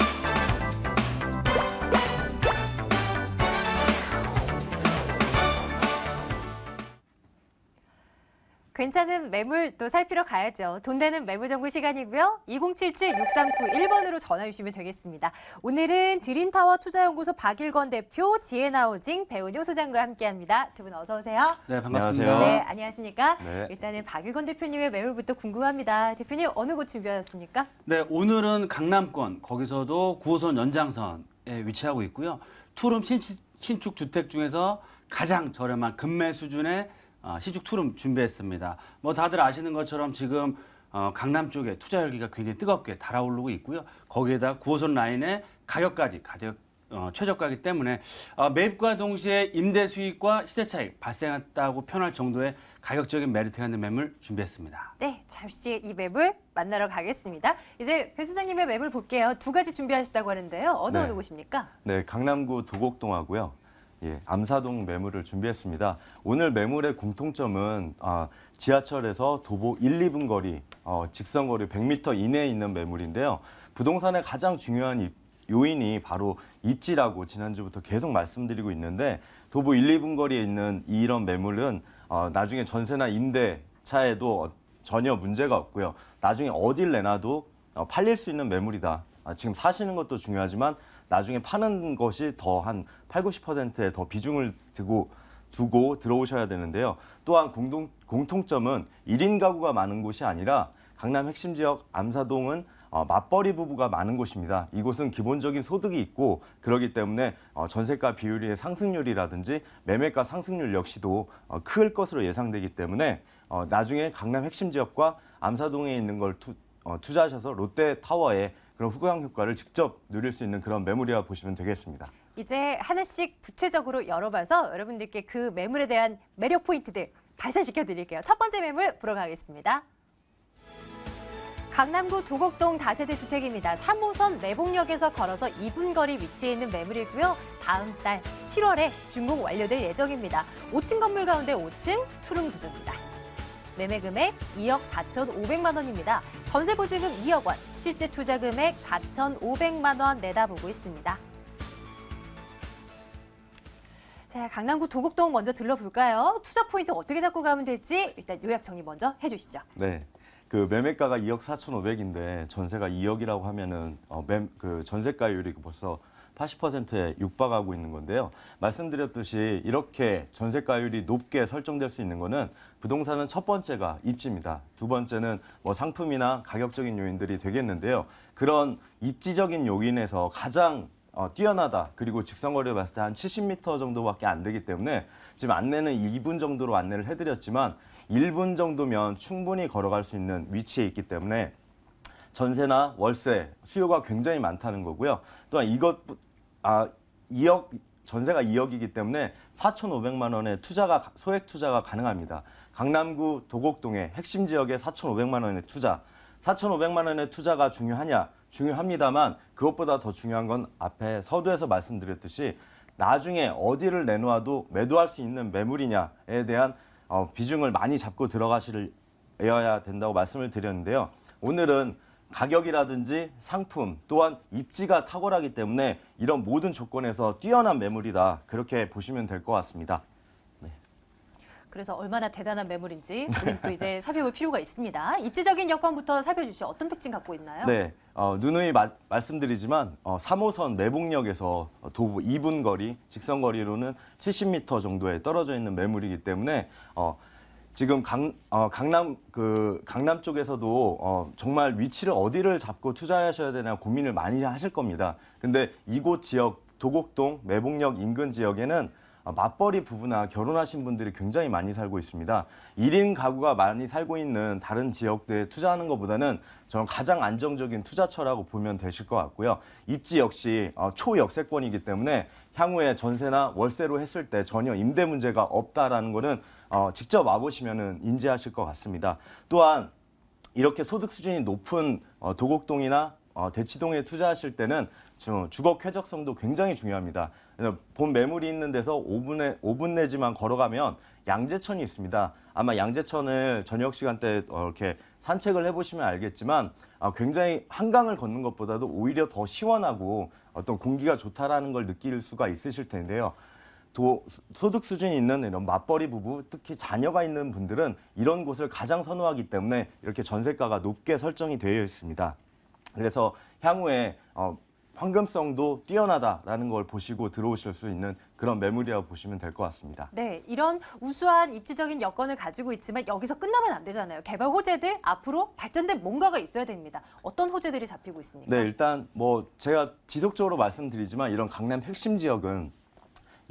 괜찮은 매물 또 살피러 가야죠. 돈 되는 매물정보 시간이고요. 2077-6391번으로 전화 주시면 되겠습니다. 오늘은 드림타워 투자연구소 박일건 대표, 지혜나우징 배은효 소장과 함께합니다. 두 분 어서 오세요. 네, 반갑습니다. 안녕하세요. 네, 안녕하십니까? 네. 일단은 박일건 대표님의 매물부터 궁금합니다. 대표님 어느 곳 준비하셨습니까? 네, 오늘은 강남권 거기서도 9호선 연장선에 위치하고 있고요. 투룸 신축 주택 중에서 가장 저렴한 금매 수준의 아, 시죽 투룸 준비했습니다. 뭐 다들 아시는 것처럼 지금 어, 강남 쪽에 투자 열기가 굉장히 뜨겁게 달아오르고 있고요. 거기에다 9호선 라인의 가격까지 가격 어, 최저가기 때문에 어, 매입과 동시에 임대 수익과 시세 차익 발생했다고 편할 정도의 가격적인 메리트가 있는 매물 준비했습니다. 네, 잠시 뒤에 이 매물 만나러 가겠습니다. 이제 배 소장님의 매물 볼게요. 두 가지 준비하셨다고 하는데요. 어느 네. 어느 곳입니까? 네, 강남구 도곡동하고요. 예, 암사동 매물을 준비했습니다. 오늘 매물의 공통점은 아, 지하철에서 도보 1, 2분 거리, 어, 직선 거리 100m 이내에 있는 매물인데요. 부동산의 가장 중요한 입, 요인이 바로 입지라고 지난주부터 계속 말씀드리고 있는데 도보 1, 2분 거리에 있는 이런 매물은 어, 나중에 전세나 임대차에도 어, 전혀 문제가 없고요. 나중에 어딜 내놔도 어, 팔릴 수 있는 매물이다. 아, 지금 사시는 것도 중요하지만 나중에 파는 것이 더 한 8, 90%에 더 비중을 두고 두고 들어오셔야 되는데요. 또한 공동, 공통점은 1인 가구가 많은 곳이 아니라 강남 핵심 지역 암사동은 어, 맞벌이 부부가 많은 곳입니다. 이곳은 기본적인 소득이 있고 그러기 때문에 어, 전세가 비율의 상승률이라든지 매매가 상승률 역시도 어, 클 것으로 예상되기 때문에 어, 나중에 강남 핵심 지역과 암사동에 있는 걸 투, 어, 투자하셔서 롯데타워에 그런 후광 효과를 직접 누릴 수 있는 그런 매물이라 보시면 되겠습니다. 이제 하나씩 구체적으로 열어봐서 여러분들께 그 매물에 대한 매력 포인트들 발산시켜 드릴게요. 첫 번째 매물 보러 가겠습니다. 강남구 도곡동 다세대 주택입니다. 3호선 매봉역에서 걸어서 2분 거리 위치에 있는 매물이고요. 다음 달 7월에 준공 완료될 예정입니다. 5층 건물 가운데 5층 투룸 구조입니다. 매매 금액 2억 4,500만 원입니다. 전세 보증금 2억 원, 실제 투자 금액 4,500만 원 내다보고 있습니다. 자, 강남구 도곡동 먼저 들러볼까요? 투자 포인트 어떻게 잡고 가면 될지 일단 요약 정리 먼저 해주시죠. 네. 그 매매가가 2억 4,500인데 전세가 2억이라고 하면은 어, 매, 그 전세가율이 벌써 80%에 육박하고 있는 건데요. 말씀드렸듯이 이렇게 전세가율이 높게 설정될 수 있는 것은 부동산은 첫 번째가 입지입니다. 두 번째는 뭐 상품이나 가격적인 요인들이 되겠는데요. 그런 입지적인 요인에서 가장 어, 뛰어나다. 그리고 직선거리를 봤을 때 한 70m 정도밖에 안 되기 때문에 지금 안내는 2분 정도로 안내를 해드렸지만 1분 정도면 충분히 걸어갈 수 있는 위치에 있기 때문에 전세나 월세 수요가 굉장히 많다는 거고요. 또한 이것 아 2억 전세가 2억이기 때문에 4,500만 원의 투자가 소액 투자가 가능합니다. 강남구 도곡동의 핵심 지역에 4,500만 원의 투자. 4,500만 원의 투자가 중요하냐? 중요합니다만 그것보다 더 중요한 건 앞에 서두에서 말씀드렸듯이 나중에 어디를 내놓아도 매도할 수 있는 매물이냐에 대한 어, 비중을 많이 잡고 들어가셔야 된다고 말씀을 드렸는데요. 오늘은 가격이라든지 상품 또한 입지가 탁월하기 때문에 이런 모든 조건에서 뛰어난 매물이다 그렇게 보시면 될 것 같습니다. 네. 그래서 얼마나 대단한 매물인지 네. 우리또 이제 살펴볼 필요가 있습니다. 입지적인 여건부터 살펴주시죠. 어떤 특징 갖고 있나요? 네, 어, 누누이 마, 말씀드리지만 어, 3호선 매봉역에서 도보 2분 거리, 직선 거리로는 70m 정도에 떨어져 있는 매물이기 때문에 어, 지금 강, 어, 강남 그 강남 쪽에서도 어, 정말 위치를 어디를 잡고 투자하셔야 되나 고민을 많이 하실 겁니다. 근데 이곳 지역 도곡동, 매봉역 인근 지역에는 어, 맞벌이 부부나 결혼하신 분들이 굉장히 많이 살고 있습니다. 1인 가구가 많이 살고 있는 다른 지역들에 투자하는 것보다는 저는 가장 안정적인 투자처라고 보면 되실 것 같고요. 입지 역시 어, 초역세권이기 때문에 향후에 전세나 월세로 했을 때 전혀 임대 문제가 없다라는 것은 어, 직접 와보시면 인지하실 것 같습니다. 또한 이렇게 소득 수준이 높은 어, 도곡동이나 어, 대치동에 투자하실 때는 주거 쾌적성도 굉장히 중요합니다. 본 매물이 있는 데서 5분에, 5분 내지만 걸어가면 양재천이 있습니다. 아마 양재천을 저녁 시간대 에 어, 이렇게 산책을 해보시면 알겠지만 어, 굉장히 한강을 걷는 것보다도 오히려 더 시원하고 어떤 공기가 좋다라는 걸 느낄 수가 있으실 텐데요. 도, 소득 수준이 있는 이런 맞벌이 부부, 특히 자녀가 있는 분들은 이런 곳을 가장 선호하기 때문에 이렇게 전세가가 높게 설정이 되어 있습니다. 그래서 향후에 어, 황금성도 뛰어나다라는 걸 보시고 들어오실 수 있는 그런 매물이라고 보시면 될 것 같습니다. 네, 이런 우수한 입지적인 여건을 가지고 있지만 여기서 끝나면 안 되잖아요. 개발 호재들 앞으로 발전된 뭔가가 있어야 됩니다. 어떤 호재들이 잡히고 있습니까? 네, 일단 뭐 제가 지속적으로 말씀드리지만 이런 강남 핵심 지역은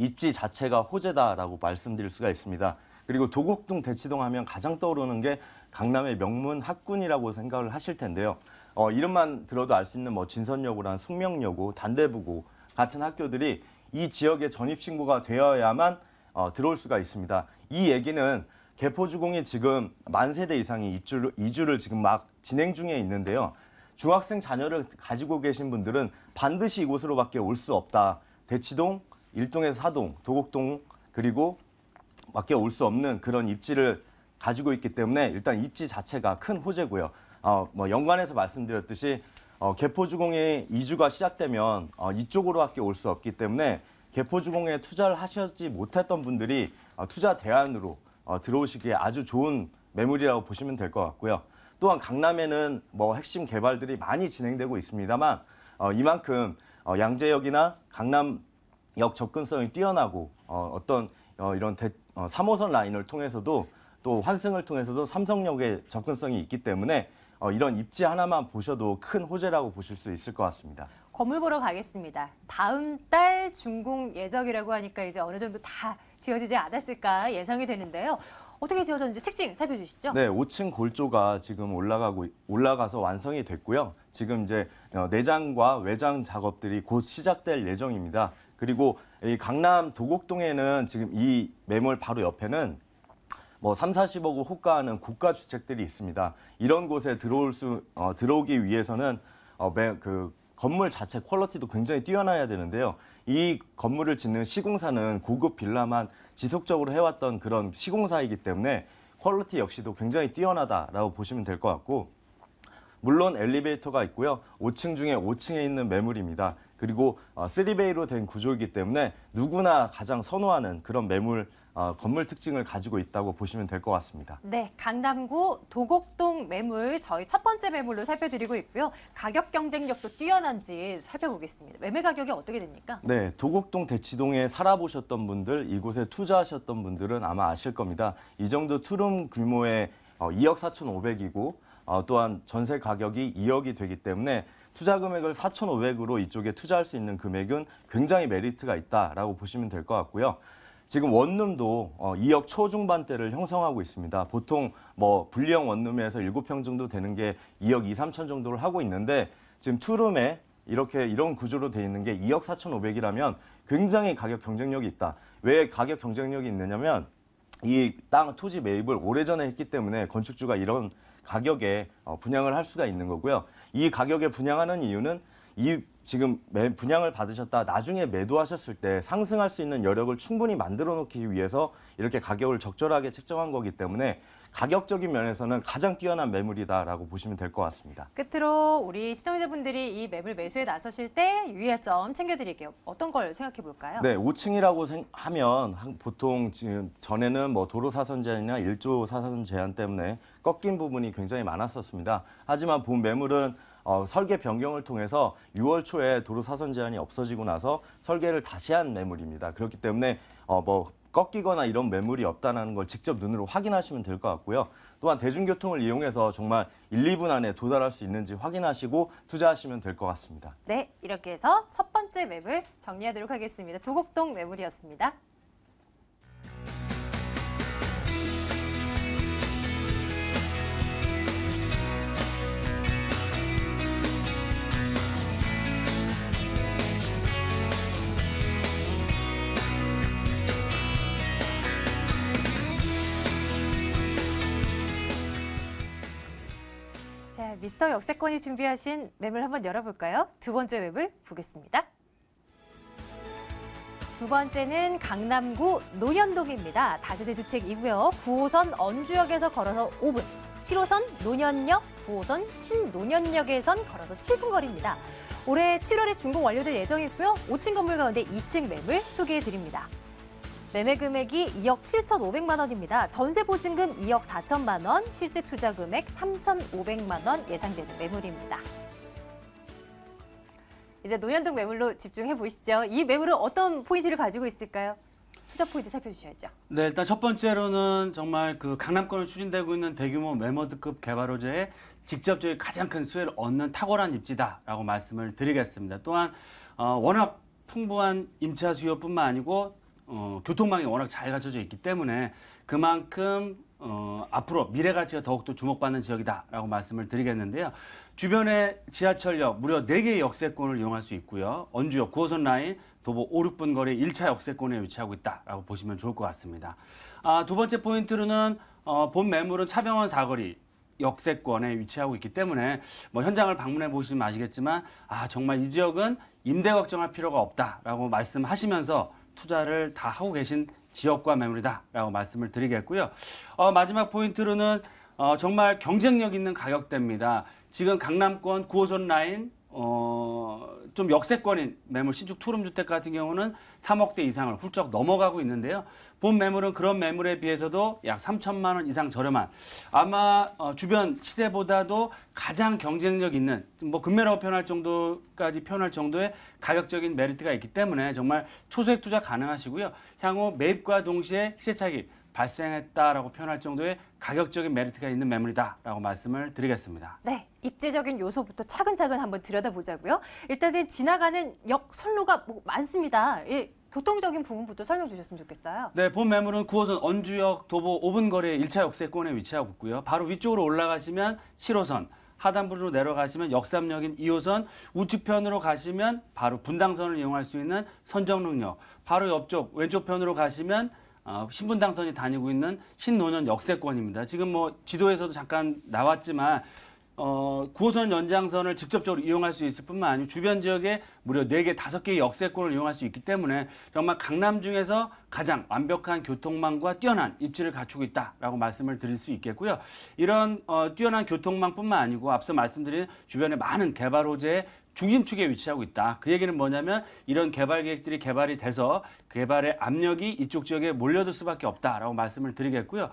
입지 자체가 호재다라고 말씀드릴 수가 있습니다. 그리고 도곡동 대치동 하면 가장 떠오르는 게 강남의 명문 학군이라고 생각을 하실 텐데요. 어, 이름만 들어도 알 수 있는 뭐진선여고란 숙명여고, 단대부고 같은 학교들이 이 지역에 전입신고가 되어야만 어, 들어올 수가 있습니다. 이 얘기는 개포주공이 지금 만 세대 이상이 입주를, 이주를 지금 막 진행 중에 있는데요. 중학생 자녀를 가지고 계신 분들은 반드시 이곳으로밖에 올 수 없다. 대치동, 일동에서 사동, 도곡동 그리고 밖에 올 수 없는 그런 입지를 가지고 있기 때문에 일단 입지 자체가 큰 호재고요. 어, 뭐 연관해서 말씀드렸듯이 어, 개포주공의 이주가 시작되면 어, 이쪽으로밖에 올 수 없기 때문에 개포주공에 투자를 하셨지 못했던 분들이 어, 투자 대안으로 어, 들어오시기에 아주 좋은 매물이라고 보시면 될 것 같고요. 또한 강남에는 뭐 핵심 개발들이 많이 진행되고 있습니다만 어, 이만큼 어, 양재역이나 강남 역 접근성이 뛰어나고 어, 어떤 어, 이런 대, 어, 3호선 라인을 통해서도 또 환승을 통해서도 삼성역의 접근성이 있기 때문에 어, 이런 입지 하나만 보셔도 큰 호재라고 보실 수 있을 것 같습니다. 건물 보러 가겠습니다. 다음 달 준공 예정이라고 하니까 이제 어느 정도 다 지어지지 않았을까 예상이 되는데요. 어떻게 지어졌는지 특징 살펴주시죠. 네, 5층 골조가 지금 올라가고 올라가서 완성이 됐고요. 지금 이제 어, 내장과 외장 작업들이 곧 시작될 예정입니다. 그리고 이 강남 도곡동에는 지금 이매물 바로 옆에는 뭐 3, 40억을 호가하는 고가 주택들이 있습니다. 이런 곳에 들어올 수 어, 들어오기 위해서는 어, 매, 그 건물 자체 퀄러티도 굉장히 뛰어나야 되는데요. 이 건물을 짓는 시공사는 고급 빌라만 지속적으로 해왔던 그런 시공사이기 때문에 퀄리티 역시도 굉장히 뛰어나다라고 보시면 될 것 같고 물론 엘리베이터가 있고요. 5층 중에 5층에 있는 매물입니다. 그리고 3베이로 어, 된 구조이기 때문에 누구나 가장 선호하는 그런 매물 어, 건물 특징을 가지고 있다고 보시면 될 것 같습니다. 네, 강남구 도곡동 매물 저희 첫 번째 매물로 살펴드리고 있고요. 가격 경쟁력도 뛰어난지 살펴보겠습니다. 매매 가격이 어떻게 됩니까? 네, 도곡동 대치동에 살아보셨던 분들, 이곳에 투자하셨던 분들은 아마 아실 겁니다. 이 정도 투룸 규모의 2억 4 5 0이고 또한 전세 가격이 2억이 되기 때문에 투자 금액을 4,500으로 이쪽에 투자할 수 있는 금액은 굉장히 메리트가 있다라고 보시면 될 것 같고요. 지금 원룸도 2억 어, 초중반대를 형성하고 있습니다. 보통 뭐 분리형 원룸에서 7평 정도 되는 게 2억 2, 3천 정도를 하고 있는데 지금 투룸에 이렇게 이런 구조로 돼 있는 게 2억 4,500이라면 굉장히 가격 경쟁력이 있다. 왜 가격 경쟁력이 있느냐면 이 땅 토지 매입을 오래전에 했기 때문에 건축주가 이런 가격에 어, 분양을 할 수가 있는 거고요. 이 가격에 분양하는 이유는 이 지금 분양을 받으셨다 나중에 매도하셨을 때 상승할 수 있는 여력을 충분히 만들어 놓기 위해서 이렇게 가격을 적절하게 책정한 거기 때문에 가격적인 면에서는 가장 뛰어난 매물이다라고 보시면 될 것 같습니다. 끝으로 우리 시청자분들이 이 매물 매수에 나서실 때 유의할 점 챙겨드릴게요. 어떤 걸 생각해 볼까요? 네, 5층이라고 하면 보통 지금 전에는 뭐 도로 사선 제한이나 1조 사선 제한 때문에 꺾인 부분이 굉장히 많았었습니다. 하지만 본 매물은 어, 설계 변경을 통해서 6월 초에 도로 사선 제한이 없어지고 나서 설계를 다시 한 매물입니다. 그렇기 때문에 어, 뭐 꺾이거나 이런 매물이 없다는 걸 직접 눈으로 확인하시면 될 것 같고요. 또한 대중교통을 이용해서 정말 1, 2분 안에 도달할 수 있는지 확인하시고 투자하시면 될 것 같습니다. 네, 이렇게 해서 첫 번째 매물 정리하도록 하겠습니다. 도곡동 매물이었습니다. 미스터 역세권이 준비하신 맵을 한번 열어볼까요? 두 번째 맵을 보겠습니다. 두 번째는 강남구 노현동입니다. 다세대주택이고요. 9호선 언주역에서 걸어서 5분, 7호선 노년역, 9호선 신노년역에선 걸어서 7분 거리입니다. 올해 7월에 준공 완료될 예정이고요. 5층 건물 가운데 2층 맵을 소개해드립니다. 매매 금액이 2억 7,500만 원입니다. 전세 보증금 2억 4천만 원, 실제 투자 금액 3,500만 원 예상되는 매물입니다. 이제 노현동 매물로 집중해 보시죠. 이 매물은 어떤 포인트를 가지고 있을까요? 투자 포인트 살펴주셔야죠. 네, 일단 첫 번째로는 정말 그 강남권을 추진되고 있는 대규모 매머드급 개발호재의 직접적인 가장 큰 수혜를 얻는 탁월한 입지다라고 말씀을 드리겠습니다. 또한 어, 워낙 풍부한 임차 수요뿐만 아니고 어, 교통망이 워낙 잘 갖춰져 있기 때문에 그만큼 어, 앞으로 미래 가치가 더욱더 주목받는 지역이다라고 말씀을 드리겠는데요. 주변에 지하철역 무려 4개의 역세권을 이용할 수 있고요. 언주역 9호선 라인 도보 5, 6분 거리 1차 역세권에 위치하고 있다라고 보시면 좋을 것 같습니다. 아, 두 번째 포인트로는 어, 본 매물은 차병원 사거리 역세권에 위치하고 있기 때문에 뭐 현장을 방문해 보시면 아시겠지만 아 정말 이 지역은 임대 걱정할 필요가 없다라고 말씀하시면서 투자를 다 하고 계신 지역과 매물이다라고 말씀을 드리겠고요. 어, 마지막 포인트로는 어, 정말 경쟁력 있는 가격대입니다. 지금 강남권 9호선 라인 어, 좀 역세권인 매물 신축 투룸 주택 같은 경우는 3억대 이상을 훌쩍 넘어가고 있는데요. 본 매물은 그런 매물에 비해서도 약 3천만 원 이상 저렴한 아마 어, 주변 시세보다도 가장 경쟁력 있는 뭐 금매라고 표현할 정도까지 표현할 정도의 가격적인 메리트가 있기 때문에 정말 초소액 투자 가능하시고요. 향후 매입과 동시에 시세차익 발생했다라고 표현할 정도의 가격적인 메리트가 있는 매물이다라고 말씀을 드리겠습니다. 네, 입지적인 요소부터 차근차근 한번 들여다보자고요. 일단은 지나가는 역 선로가 뭐 많습니다. 예, 교통적인 부분부터 설명 주셨으면 좋겠어요. 네, 본 매물은 9호선 언주역 도보 5분 거리에 1차 역세권에 위치하고 있고요. 바로 위쪽으로 올라가시면 7호선, 하단부로 내려가시면 역삼역인 2호선, 우측편으로 가시면 바로 분당선을 이용할 수 있는 선정릉역, 바로 옆쪽 왼쪽편으로 가시면 어, 신분당선이 다니고 있는 신논현 역세권입니다. 지금 뭐 지도에서도 잠깐 나왔지만 어, 9호선 연장선을 직접적으로 이용할 수 있을 뿐만 아니라 주변 지역에 무려 4개, 5개의 역세권을 이용할 수 있기 때문에 정말 강남 중에서 가장 완벽한 교통망과 뛰어난 입지를 갖추고 있다라고 말씀을 드릴 수 있겠고요. 이런 어, 뛰어난 교통망뿐만 아니고 앞서 말씀드린 주변에 많은 개발 호재의 중심축에 위치하고 있다. 그 얘기는 뭐냐면 이런 개발 계획들이 개발이 돼서 개발의 압력이 이쪽 지역에 몰려들 수밖에 없다라고 말씀을 드리겠고요.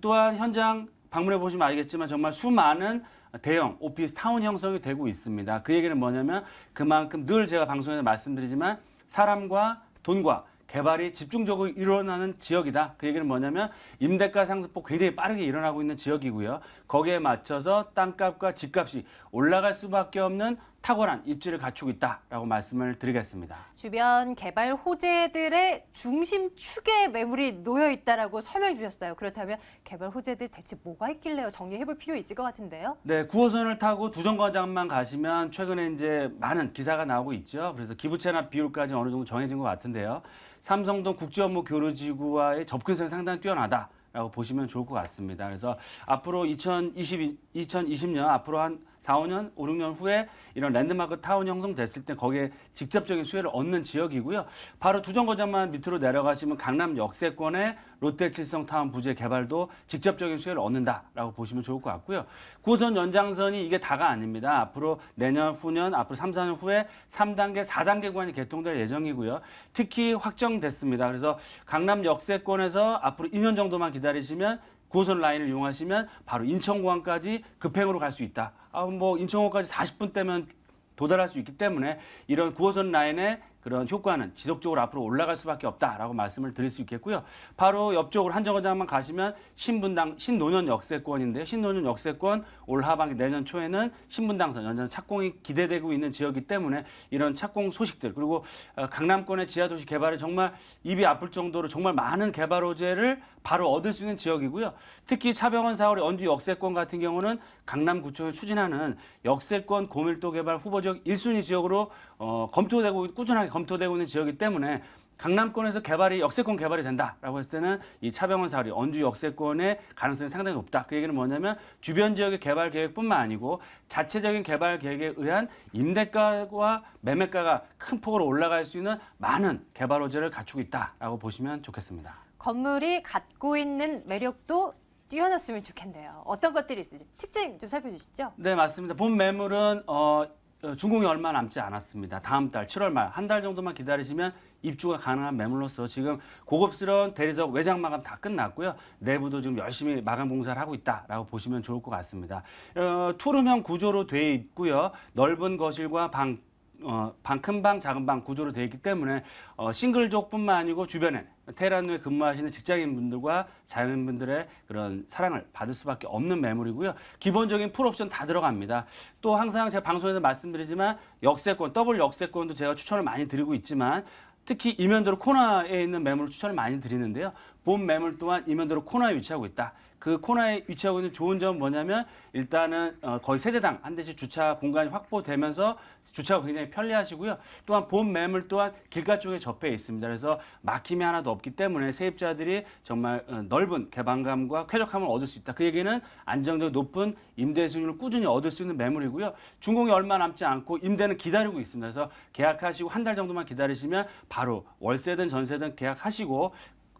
또한 현장 방문해 보시면 알겠지만 정말 수많은 대형 오피스 타운 형성이 되고 있습니다. 그 얘기는 뭐냐면 그만큼 늘 제가 방송에서 말씀드리지만 사람과 돈과 개발이 집중적으로 일어나는 지역이다. 그 얘기는 뭐냐면 임대가 상승폭 굉장히 빠르게 일어나고 있는 지역이고요. 거기에 맞춰서 땅값과 집값이 올라갈 수밖에 없는 탁월한 입지를 갖추고 있다라고 말씀을 드리겠습니다. 주변 개발 호재들의 중심 축에 매물이 놓여 있다라고 설명해 주셨어요. 그렇다면 개발 호재들 대체 뭐가 있길래요? 정리해 볼 필요 있을 것 같은데요. 네, 9호선을 타고 두 정거장만 가시면 최근에 이제 많은 기사가 나오고 있죠. 그래서 기부 채납 비율까지 어느 정도 정해진 것 같은데요. 삼성동 국제업무 교류지구와의 접근성이 상당히 뛰어나다. 라고 보시면 좋을 것 같습니다. 그래서 앞으로 2020, 2020년 앞으로 한 4, 5년 5, 6년 후에 이런 랜드마크 타운이 형성됐을 때 거기에 직접적인 수혜를 얻는 지역이고요. 바로 두 정거장만 밑으로 내려가시면 강남 역세권의 롯데 칠성 타운 부재 개발도 직접적인 수혜를 얻는다라고 보시면 좋을 것 같고요. 9선 연장선이 이게 다가 아닙니다. 앞으로 내년, 후년, 앞으로 3, 4년 후에 3단계, 4단계 구간이 개통될 예정이고요. 특히 확정됐습니다. 그래서 강남 역세권에서 앞으로 2년 정도만 기다리시면 9호선 라인을 이용하시면 바로 인천공항까지 급행으로 갈 수 있다. 아, 뭐 인천공항까지 40분 되면 도달할 수 있기 때문에 이런 9호선 라인의 그런 효과는 지속적으로 앞으로 올라갈 수밖에 없다라고 말씀을 드릴 수 있겠고요. 바로 옆쪽으로 한정거장만 가시면 신분당 신노년 역세권인데 신노년 역세권 올 하반기 내년 초에는 신분당선 연전 착공이 기대되고 있는 지역이기 때문에 이런 착공 소식들 그리고 어, 강남권의 지하도시 개발이 정말 입이 아플 정도로 정말 많은 개발 호재를 바로 얻을 수 있는 지역이고요. 특히 차병원 사거리 언주 역세권 같은 경우는 강남구청을 추진하는 역세권 고밀도 개발 후보 지역 1순위 지역으로 어, 검토되고 꾸준하게 검토되고 있는 지역이기 때문에 강남권에서 개발이 역세권 개발이 된다라고 했을 때는 이 차병원 사거리 언주 역세권의 가능성이 상당히 높다. 그 얘기는 뭐냐면 주변 지역의 개발 계획뿐만 아니고 자체적인 개발 계획에 의한 임대가와 매매가가 큰 폭으로 올라갈 수 있는 많은 개발 호재를 갖추고 있다라고 보시면 좋겠습니다. 건물이 갖고 있는 매력도 뛰어났으면 좋겠네요. 어떤 것들이 있을지 특징 좀 살펴주시죠. 네, 맞습니다. 본 매물은 어, 어, 중공이 얼마 남지 않았습니다. 다음 달 7월 말 한 달 정도만 기다리시면 입주가 가능한 매물로서 지금 고급스러운 대리석 외장 마감 다 끝났고요. 내부도 지금 열심히 마감 공사를 하고 있다라고 보시면 좋을 것 같습니다. 어, 투룸형 구조로 돼 있고요. 넓은 거실과 방 어, 방 큰 방, 작은 방 구조로 되어 있기 때문에 어, 싱글족뿐만 아니고 주변에 테란에 노 근무하시는 직장인분들과 자연분들의 인 그런 사랑을 받을 수밖에 없는 매물이고요. 기본적인 풀옵션 다 들어갑니다. 또 항상 제가 방송에서 말씀드리지만 역세권, 더블 역세권도 제가 추천을 많이 드리고 있지만 특히 이면도로 코너에 있는 매물을 추천을 많이 드리는데요. 본 매물 또한 이면도로 코너에 위치하고 있다. 그 코너에 위치하고 있는 좋은 점은 뭐냐면 일단은 어, 거의 세대당 한 대씩 주차 공간이 확보되면서 주차가 굉장히 편리하시고요. 또한 본 매물 또한 길가 쪽에 접해 있습니다. 그래서 막힘이 하나도 없기 때문에 세입자들이 정말 어, 넓은 개방감과 쾌적함을 얻을 수 있다. 그 얘기는 안정적 높은 임대 수익률을 꾸준히 얻을 수 있는 매물이고요. 준공이 얼마 남지 않고 임대는 기다리고 있습니다. 그래서 계약하시고 한 달 정도만 기다리시면 바로 월세든 전세든 계약하시고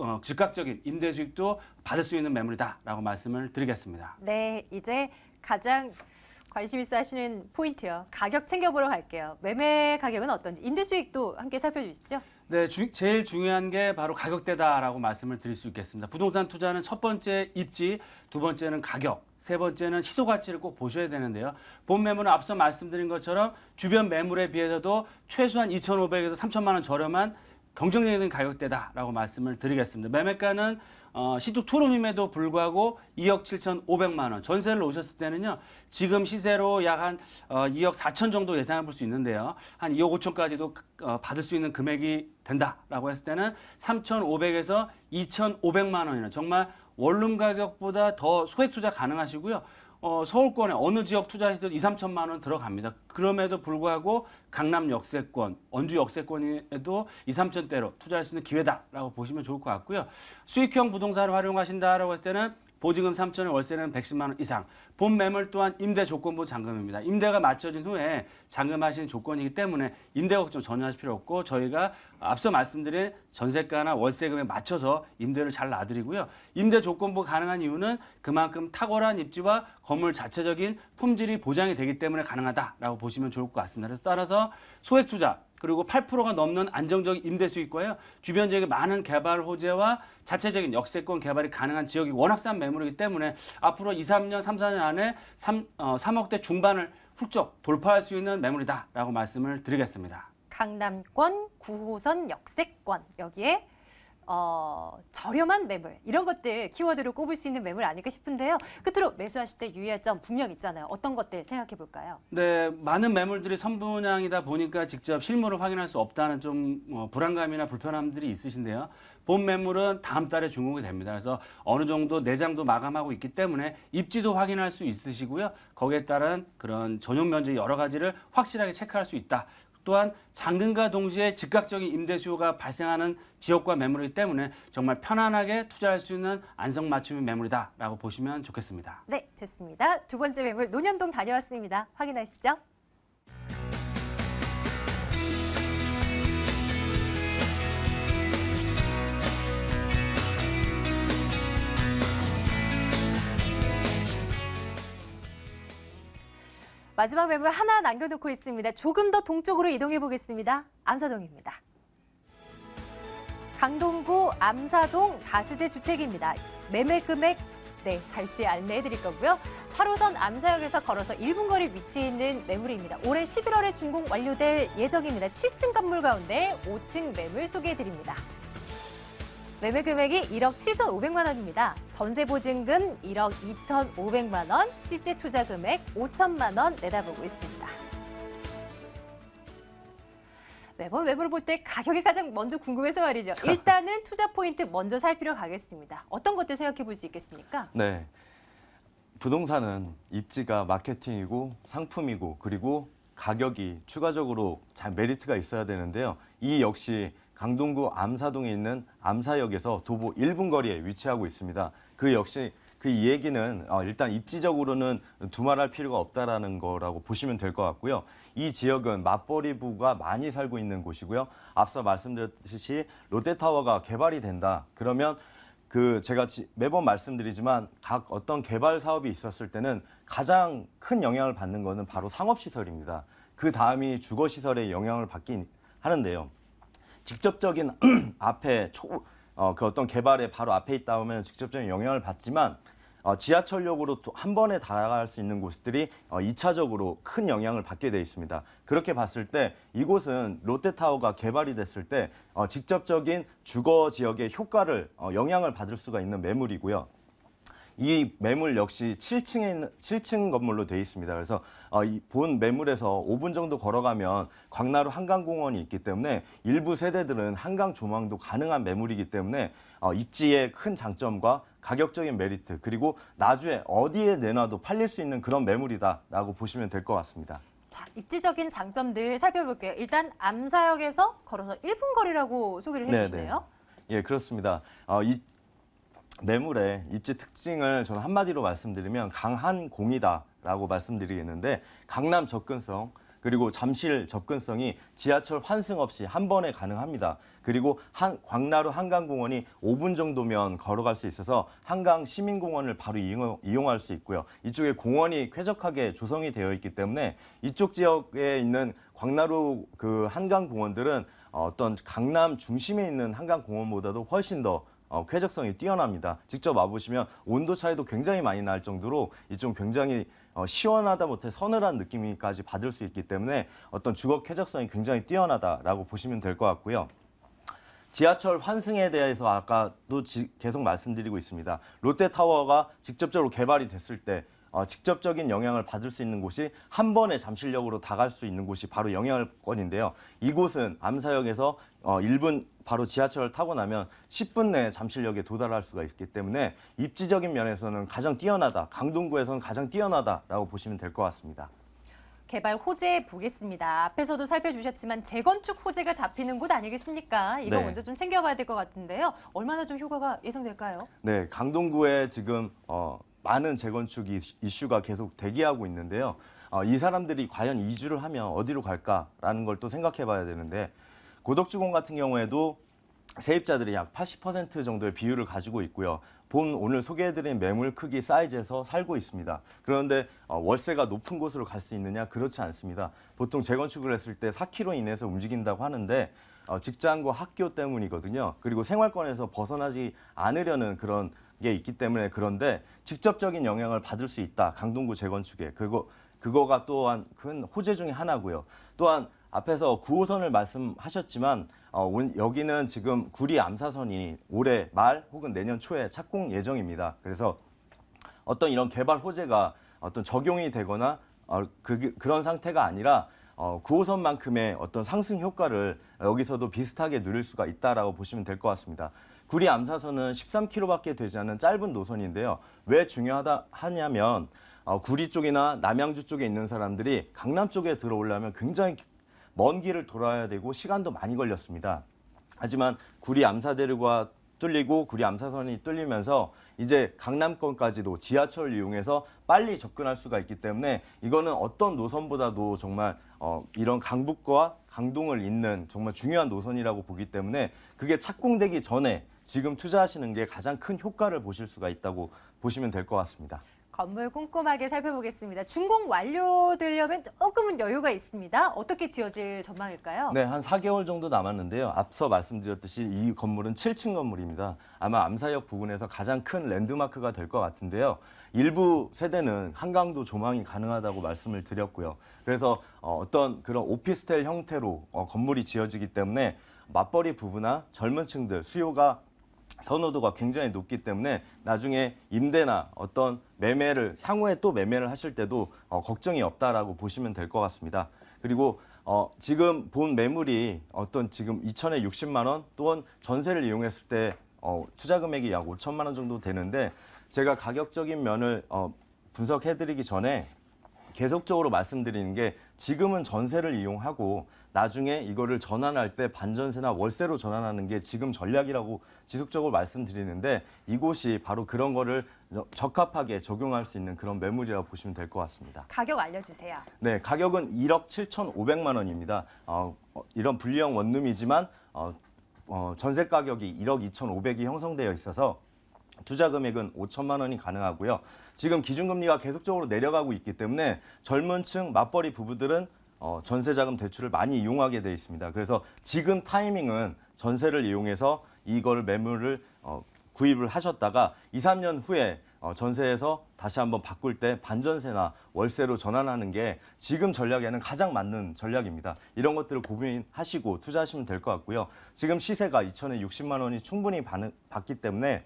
어, 즉각적인 임대 수익도 받을 수 있는 매물이다라고 말씀을 드리겠습니다. 네, 이제 가장 관심 있어 하시는 포인트요. 가격 챙겨보러 갈게요. 매매 가격은 어떤지, 임대 수익도 함께 살펴주시죠. 네, 주, 제일 중요한 게 바로 가격대다라고 말씀을 드릴 수 있겠습니다. 부동산 투자는 첫 번째 입지, 두 번째는 가격, 세 번째는 시소 가치를 꼭 보셔야 되는데요. 본 매물은 앞서 말씀드린 것처럼 주변 매물에 비해서도 최소한 2,500에서 3천만 원 저렴한 경쟁적인 가격대다라고 말씀을 드리겠습니다. 매매가는 어, 시축 투룸임에도 불구하고 2억 7,500만 원 전세를 오셨을 때는요 지금 시세로 약 한 어, 2억 4천 정도 예상해 볼 수 있는데요 한 2억 5천까지도 어, 받을 수 있는 금액이 된다라고 했을 때는 3,500에서 2,500만 원이나 정말 원룸 가격보다 더 소액 투자 가능하시고요 어, 서울권에 어느 지역 투자하셔도 2, 3천만 원 들어갑니다. 그럼에도 불구하고 강남 역세권, 원주 역세권에도 2, 3천대로 투자할 수 있는 기회다라고 보시면 좋을 것 같고요. 수익형 부동산을 활용하신다라고 했을 때는 보증금 3천원, 월세는 110만 원 이상. 본 매물 또한 임대 조건부 잔금입니다. 임대가 맞춰진 후에 잔금하시는 조건이기 때문에 임대 걱정 전혀 하실 필요 없고 저희가 앞서 말씀드린 전세가나 월세금에 맞춰서 임대를 잘 놔드리고요. 임대 조건부 가능한 이유는 그만큼 탁월한 입지와 건물 자체적인 품질이 보장이 되기 때문에 가능하다라고 보시면 좋을 것 같습니다. 그래서 따라서 소액 투자 그리고 8%가 넘는 안정적 인 임대 수익과요. 주변 지역에 많은 개발 호재와 자체적인 역세권 개발이 가능한 지역이 워낙 싼 매물이기 때문에 앞으로 2, 3년, 3, 4년 안에 3, 어, 3억대 중반을 훌쩍 돌파할 수 있는 매물이다라고 말씀을 드리겠습니다. 강남권, 9호선 역세권 여기에 어, 저렴한 매물 이런 것들 키워드로 꼽을 수 있는 매물 아닐까 싶은데요. 끝으로 매수하실 때 유의할 점 분명 있잖아요. 어떤 것들 생각해 볼까요? 네, 많은 매물들이 선분양이다 보니까 직접 실물을 확인할 수 없다는 좀 어, 불안감이나 불편함들이 있으신데요. 본 매물은 다음 달에 준공이 됩니다. 그래서 어느 정도 내장도 마감하고 있기 때문에 입지도 확인할 수 있으시고요. 거기에 따른 그런 전용 면적 여러 가지를 확실하게 체크할 수 있다. 또한 잔금과 동시에 즉각적인 임대 수요가 발생하는 지역과 매물이기 때문에 정말 편안하게 투자할 수 있는 안성맞춤의 매물이다라고 보시면 좋겠습니다. 네, 좋습니다. 두 번째 매물 논현동 다녀왔습니다. 확인하시죠. 마지막 매물 하나 남겨놓고 있습니다. 조금 더 동쪽으로 이동해 보겠습니다. 암사동입니다. 강동구 암사동 다세대 주택입니다. 매매 금액 네, 자세히 안내해 드릴 거고요. 8호선 암사역에서 걸어서 1분 거리 위치에 있는 매물입니다. 올해 11월에 준공 완료될 예정입니다. 7층 건물 가운데 5층 매물 소개해 드립니다. 매매 금액이 1억 7,500만 원입니다. 전세 보증금 1억 2,500만 원, 실제 투자 금액 5천만 원 내다보고 있습니다. 네, 뭐 매번 외부를 볼때 가격이 가장 먼저 궁금해서 말이죠. 일단은 투자 포인트 먼저 살피러 가겠습니다. 어떤 것들 생각해 볼 수 있겠습니까? 네. 부동산은 입지가 마케팅이고 상품이고 그리고 가격이 추가적으로 잘 메리트가 있어야 되는데요. 이 역시 강동구 암사동에 있는 암사역에서 도보 1분 거리에 위치하고 있습니다. 그 역시 그 얘기는 어, 일단 입지적으로는 두말할 필요가 없다라는 거라고 보시면 될 것 같고요. 이 지역은 맞벌이부가 많이 살고 있는 곳이고요. 앞서 말씀드렸듯이 롯데타워가 개발이 된다. 그러면 그 제가 매번 말씀드리지만 각 어떤 개발 사업이 있었을 때는 가장 큰 영향을 받는 것은 바로 상업시설입니다. 그 다음이 주거시설에 영향을 받긴 하는데요. 직접적인 앞에 초, 어, 그 어떤 개발에 바로 앞에 있다 보면 직접적인 영향을 받지만 어, 지하철역으로 한 번에 다가갈 수 있는 곳들이 어, 2차적으로 큰 영향을 받게 돼 있습니다. 그렇게 봤을 때 이곳은 롯데타워가 개발이 됐을 때 어, 직접적인 주거 지역의 효과를 어, 영향을 받을 수가 있는 매물이고요. 이 매물 역시 7층에 있는 7층 건물로 되어 있습니다. 그래서 어, 이본 매물에서 5분 정도 걸어가면 광나루 한강공원이 있기 때문에 일부 세대들은 한강 조망도 가능한 매물이기 때문에 어, 입지의 큰 장점과 가격적인 메리트 그리고 나중에 어디에 내놔도 팔릴 수 있는 그런 매물이다라고 보시면 될 것 같습니다. 자, 입지적인 장점들 살펴볼게요. 일단 암사역에서 걸어서 1분 거리라고 소개를 네, 네. 해주시네요. 네네. 예, 그렇습니다. 어, 이 매물의 입지 특징을 저는 한마디로 말씀드리면 강한 공이다라고 말씀드리겠는데 강남 접근성 그리고 잠실 접근성이 지하철 환승 없이 한 번에 가능합니다. 그리고 한, 광나루 한강공원이 5분 정도면 걸어갈 수 있어서 한강 시민공원을 바로 이용, 할수 있고요. 이쪽에 공원이 쾌적하게 조성이 되어 있기 때문에 이쪽 지역에 있는 광나루 그 한강공원들은 어떤 강남 중심에 있는 한강공원보다도 훨씬 더 어, 쾌적성이 뛰어납니다. 직접 와보시면 온도 차이도 굉장히 많이 날 정도로 이쪽 굉장히 어, 시원하다 못해 서늘한 느낌까지 받을 수 있기 때문에 어떤 주거 쾌적성이 굉장히 뛰어나다라고 보시면 될 것 같고요. 지하철 환승에 대해서 아까도 계속 말씀드리고 있습니다. 롯데타워가 직접적으로 개발이 됐을 때 어, 직접적인 영향을 받을 수 있는 곳이 한 번에 잠실역으로 다 갈 수 있는 곳이 바로 영향권인데요. 이곳은 암사역에서 어, 1분 바로 지하철을 타고 나면 10분 내에 잠실역에 도달할 수가 있기 때문에 입지적인 면에서는 가장 뛰어나다, 강동구에서는 가장 뛰어나다라고 보시면 될 것 같습니다. 개발 호재 보겠습니다. 앞에서도 살펴주셨지만 재건축 호재가 잡히는 곳 아니겠습니까? 이거 네. 먼저 좀 챙겨봐야 될 것 같은데요. 얼마나 좀 효과가 예상될까요? 네, 강동구에 지금 어, 많은 재건축 이슈가 계속 대기하고 있는데요. 어, 이 사람들이 과연 이주를 하면 어디로 갈까라는 걸 또 생각해봐야 되는데 고덕주공 같은 경우에도 세입자들이 약 80% 정도의 비율을 가지고 있고요. 본 오늘 소개해드린 매물 크기 사이즈에서 살고 있습니다. 그런데 어, 월세가 높은 곳으로 갈 수 있느냐? 그렇지 않습니다. 보통 재건축을 했을 때 4km 이내에서 움직인다고 하는데 어, 직장과 학교 때문이거든요. 그리고 생활권에서 벗어나지 않으려는 그런 게 있기 때문에 그런데 직접적인 영향을 받을 수 있다. 강동구 재건축에. 그거, 그거가 또한 큰 호재 중의 하나고요. 또한 앞에서 9호선을 말씀하셨지만 어, 여기는 지금 구리 암사선이 올해 말 혹은 내년 초에 착공 예정입니다. 그래서 어떤 이런 개발 호재가 어떤 적용이 되거나 어, 그, 그런 상태가 아니라 어, 9호선만큼의 어떤 상승 효과를 여기서도 비슷하게 누릴 수가 있다라고 보시면 될 것 같습니다. 구리 암사선은 13km밖에 되지 않는 짧은 노선인데요. 왜 중요하다 하냐면 어, 구리 쪽이나 남양주 쪽에 있는 사람들이 강남 쪽에 들어오려면 굉장히 먼 길을 돌아야 되고 시간도 많이 걸렸습니다. 하지만 구리 암사대로가 뚫리고 구리 암사선이 뚫리면서 이제 강남권까지도 지하철을 이용해서 빨리 접근할 수가 있기 때문에 이거는 어떤 노선보다도 정말 어, 이런 강북과 강동을 잇는 정말 중요한 노선이라고 보기 때문에 그게 착공되기 전에 지금 투자하시는 게 가장 큰 효과를 보실 수가 있다고 보시면 될 것 같습니다. 건물 꼼꼼하게 살펴보겠습니다. 준공 완료되려면 조금은 여유가 있습니다. 어떻게 지어질 전망일까요? 네, 한 4개월 정도 남았는데요. 앞서 말씀드렸듯이 이 건물은 7층 건물입니다. 아마 암사역 부근에서 가장 큰 랜드마크가 될 것 같은데요. 일부 세대는 한강도 조망이 가능하다고 말씀을 드렸고요. 그래서 어, 어떤 그런 오피스텔 형태로 어, 건물이 지어지기 때문에 맞벌이 부부나 젊은 층들 수요가 선호도가 굉장히 높기 때문에 나중에 임대나 어떤 매매를 향후에 또 매매를 하실 때도 어, 걱정이 없다라고 보시면 될 것 같습니다. 그리고 어, 지금 본 매물이 어떤 지금 2천에 60만 원 또는 전세를 이용했을 때 어, 투자 금액이 약 5천만 원 정도 되는데 제가 가격적인 면을 어, 분석해드리기 전에 계속적으로 말씀드리는 게 지금은 전세를 이용하고 나중에 이거를 전환할 때 반전세나 월세로 전환하는 게 지금 전략이라고 지속적으로 말씀드리는데 이곳이 바로 그런 거를 적합하게 적용할 수 있는 그런 매물이라고 보시면 될 것 같습니다. 가격 알려주세요. 네, 가격은 1억 7,500만 원입니다. 어, 어 이런 불리형 원룸이지만 어, 어, 전세 가격이 1억 2,500이 형성되어 있어서 투자 금액은 5천만 원이 가능하고요. 지금 기준금리가 계속적으로 내려가고 있기 때문에 젊은 층 맞벌이 부부들은 어, 전세자금 대출을 많이 이용하게 돼 있습니다. 그래서 지금 타이밍은 전세를 이용해서 이걸 매물을 어, 구입을 하셨다가 2, 3년 후에 어, 전세에서 다시 한번 바꿀 때 반전세나 월세로 전환하는 게 지금 전략에는 가장 맞는 전략입니다. 이런 것들을 고민하시고 투자하시면 될 것 같고요. 지금 시세가 2 0 60만 원이 충분히 받기 때문에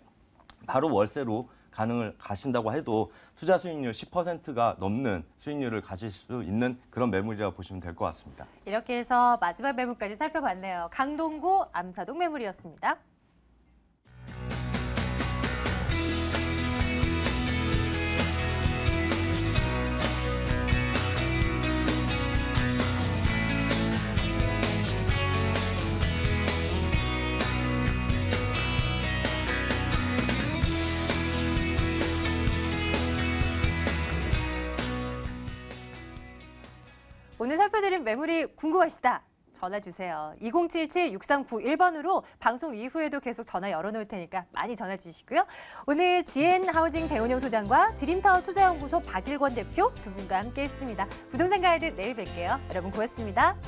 바로 월세로 가능을 가신다고 해도 투자 수익률 10%가 넘는 수익률을 가질 수 있는 그런 매물이라고 보시면 될 것 같습니다. 이렇게 해서 마지막 매물까지 살펴봤네요. 강동구 암사동 매물이었습니다. 오늘 살펴드린 매물이 궁금하시다. 전화 주세요. 2077-6391번으로 방송 이후에도 계속 전화 열어놓을 테니까 많이 전화 주시고요. 오늘 지엔 하우징 배은영 소장과 드림타워 투자연구소 박일권 대표 두 분과 함께했습니다. 부동산 가이드 내일 뵐게요. 여러분 고맙습니다.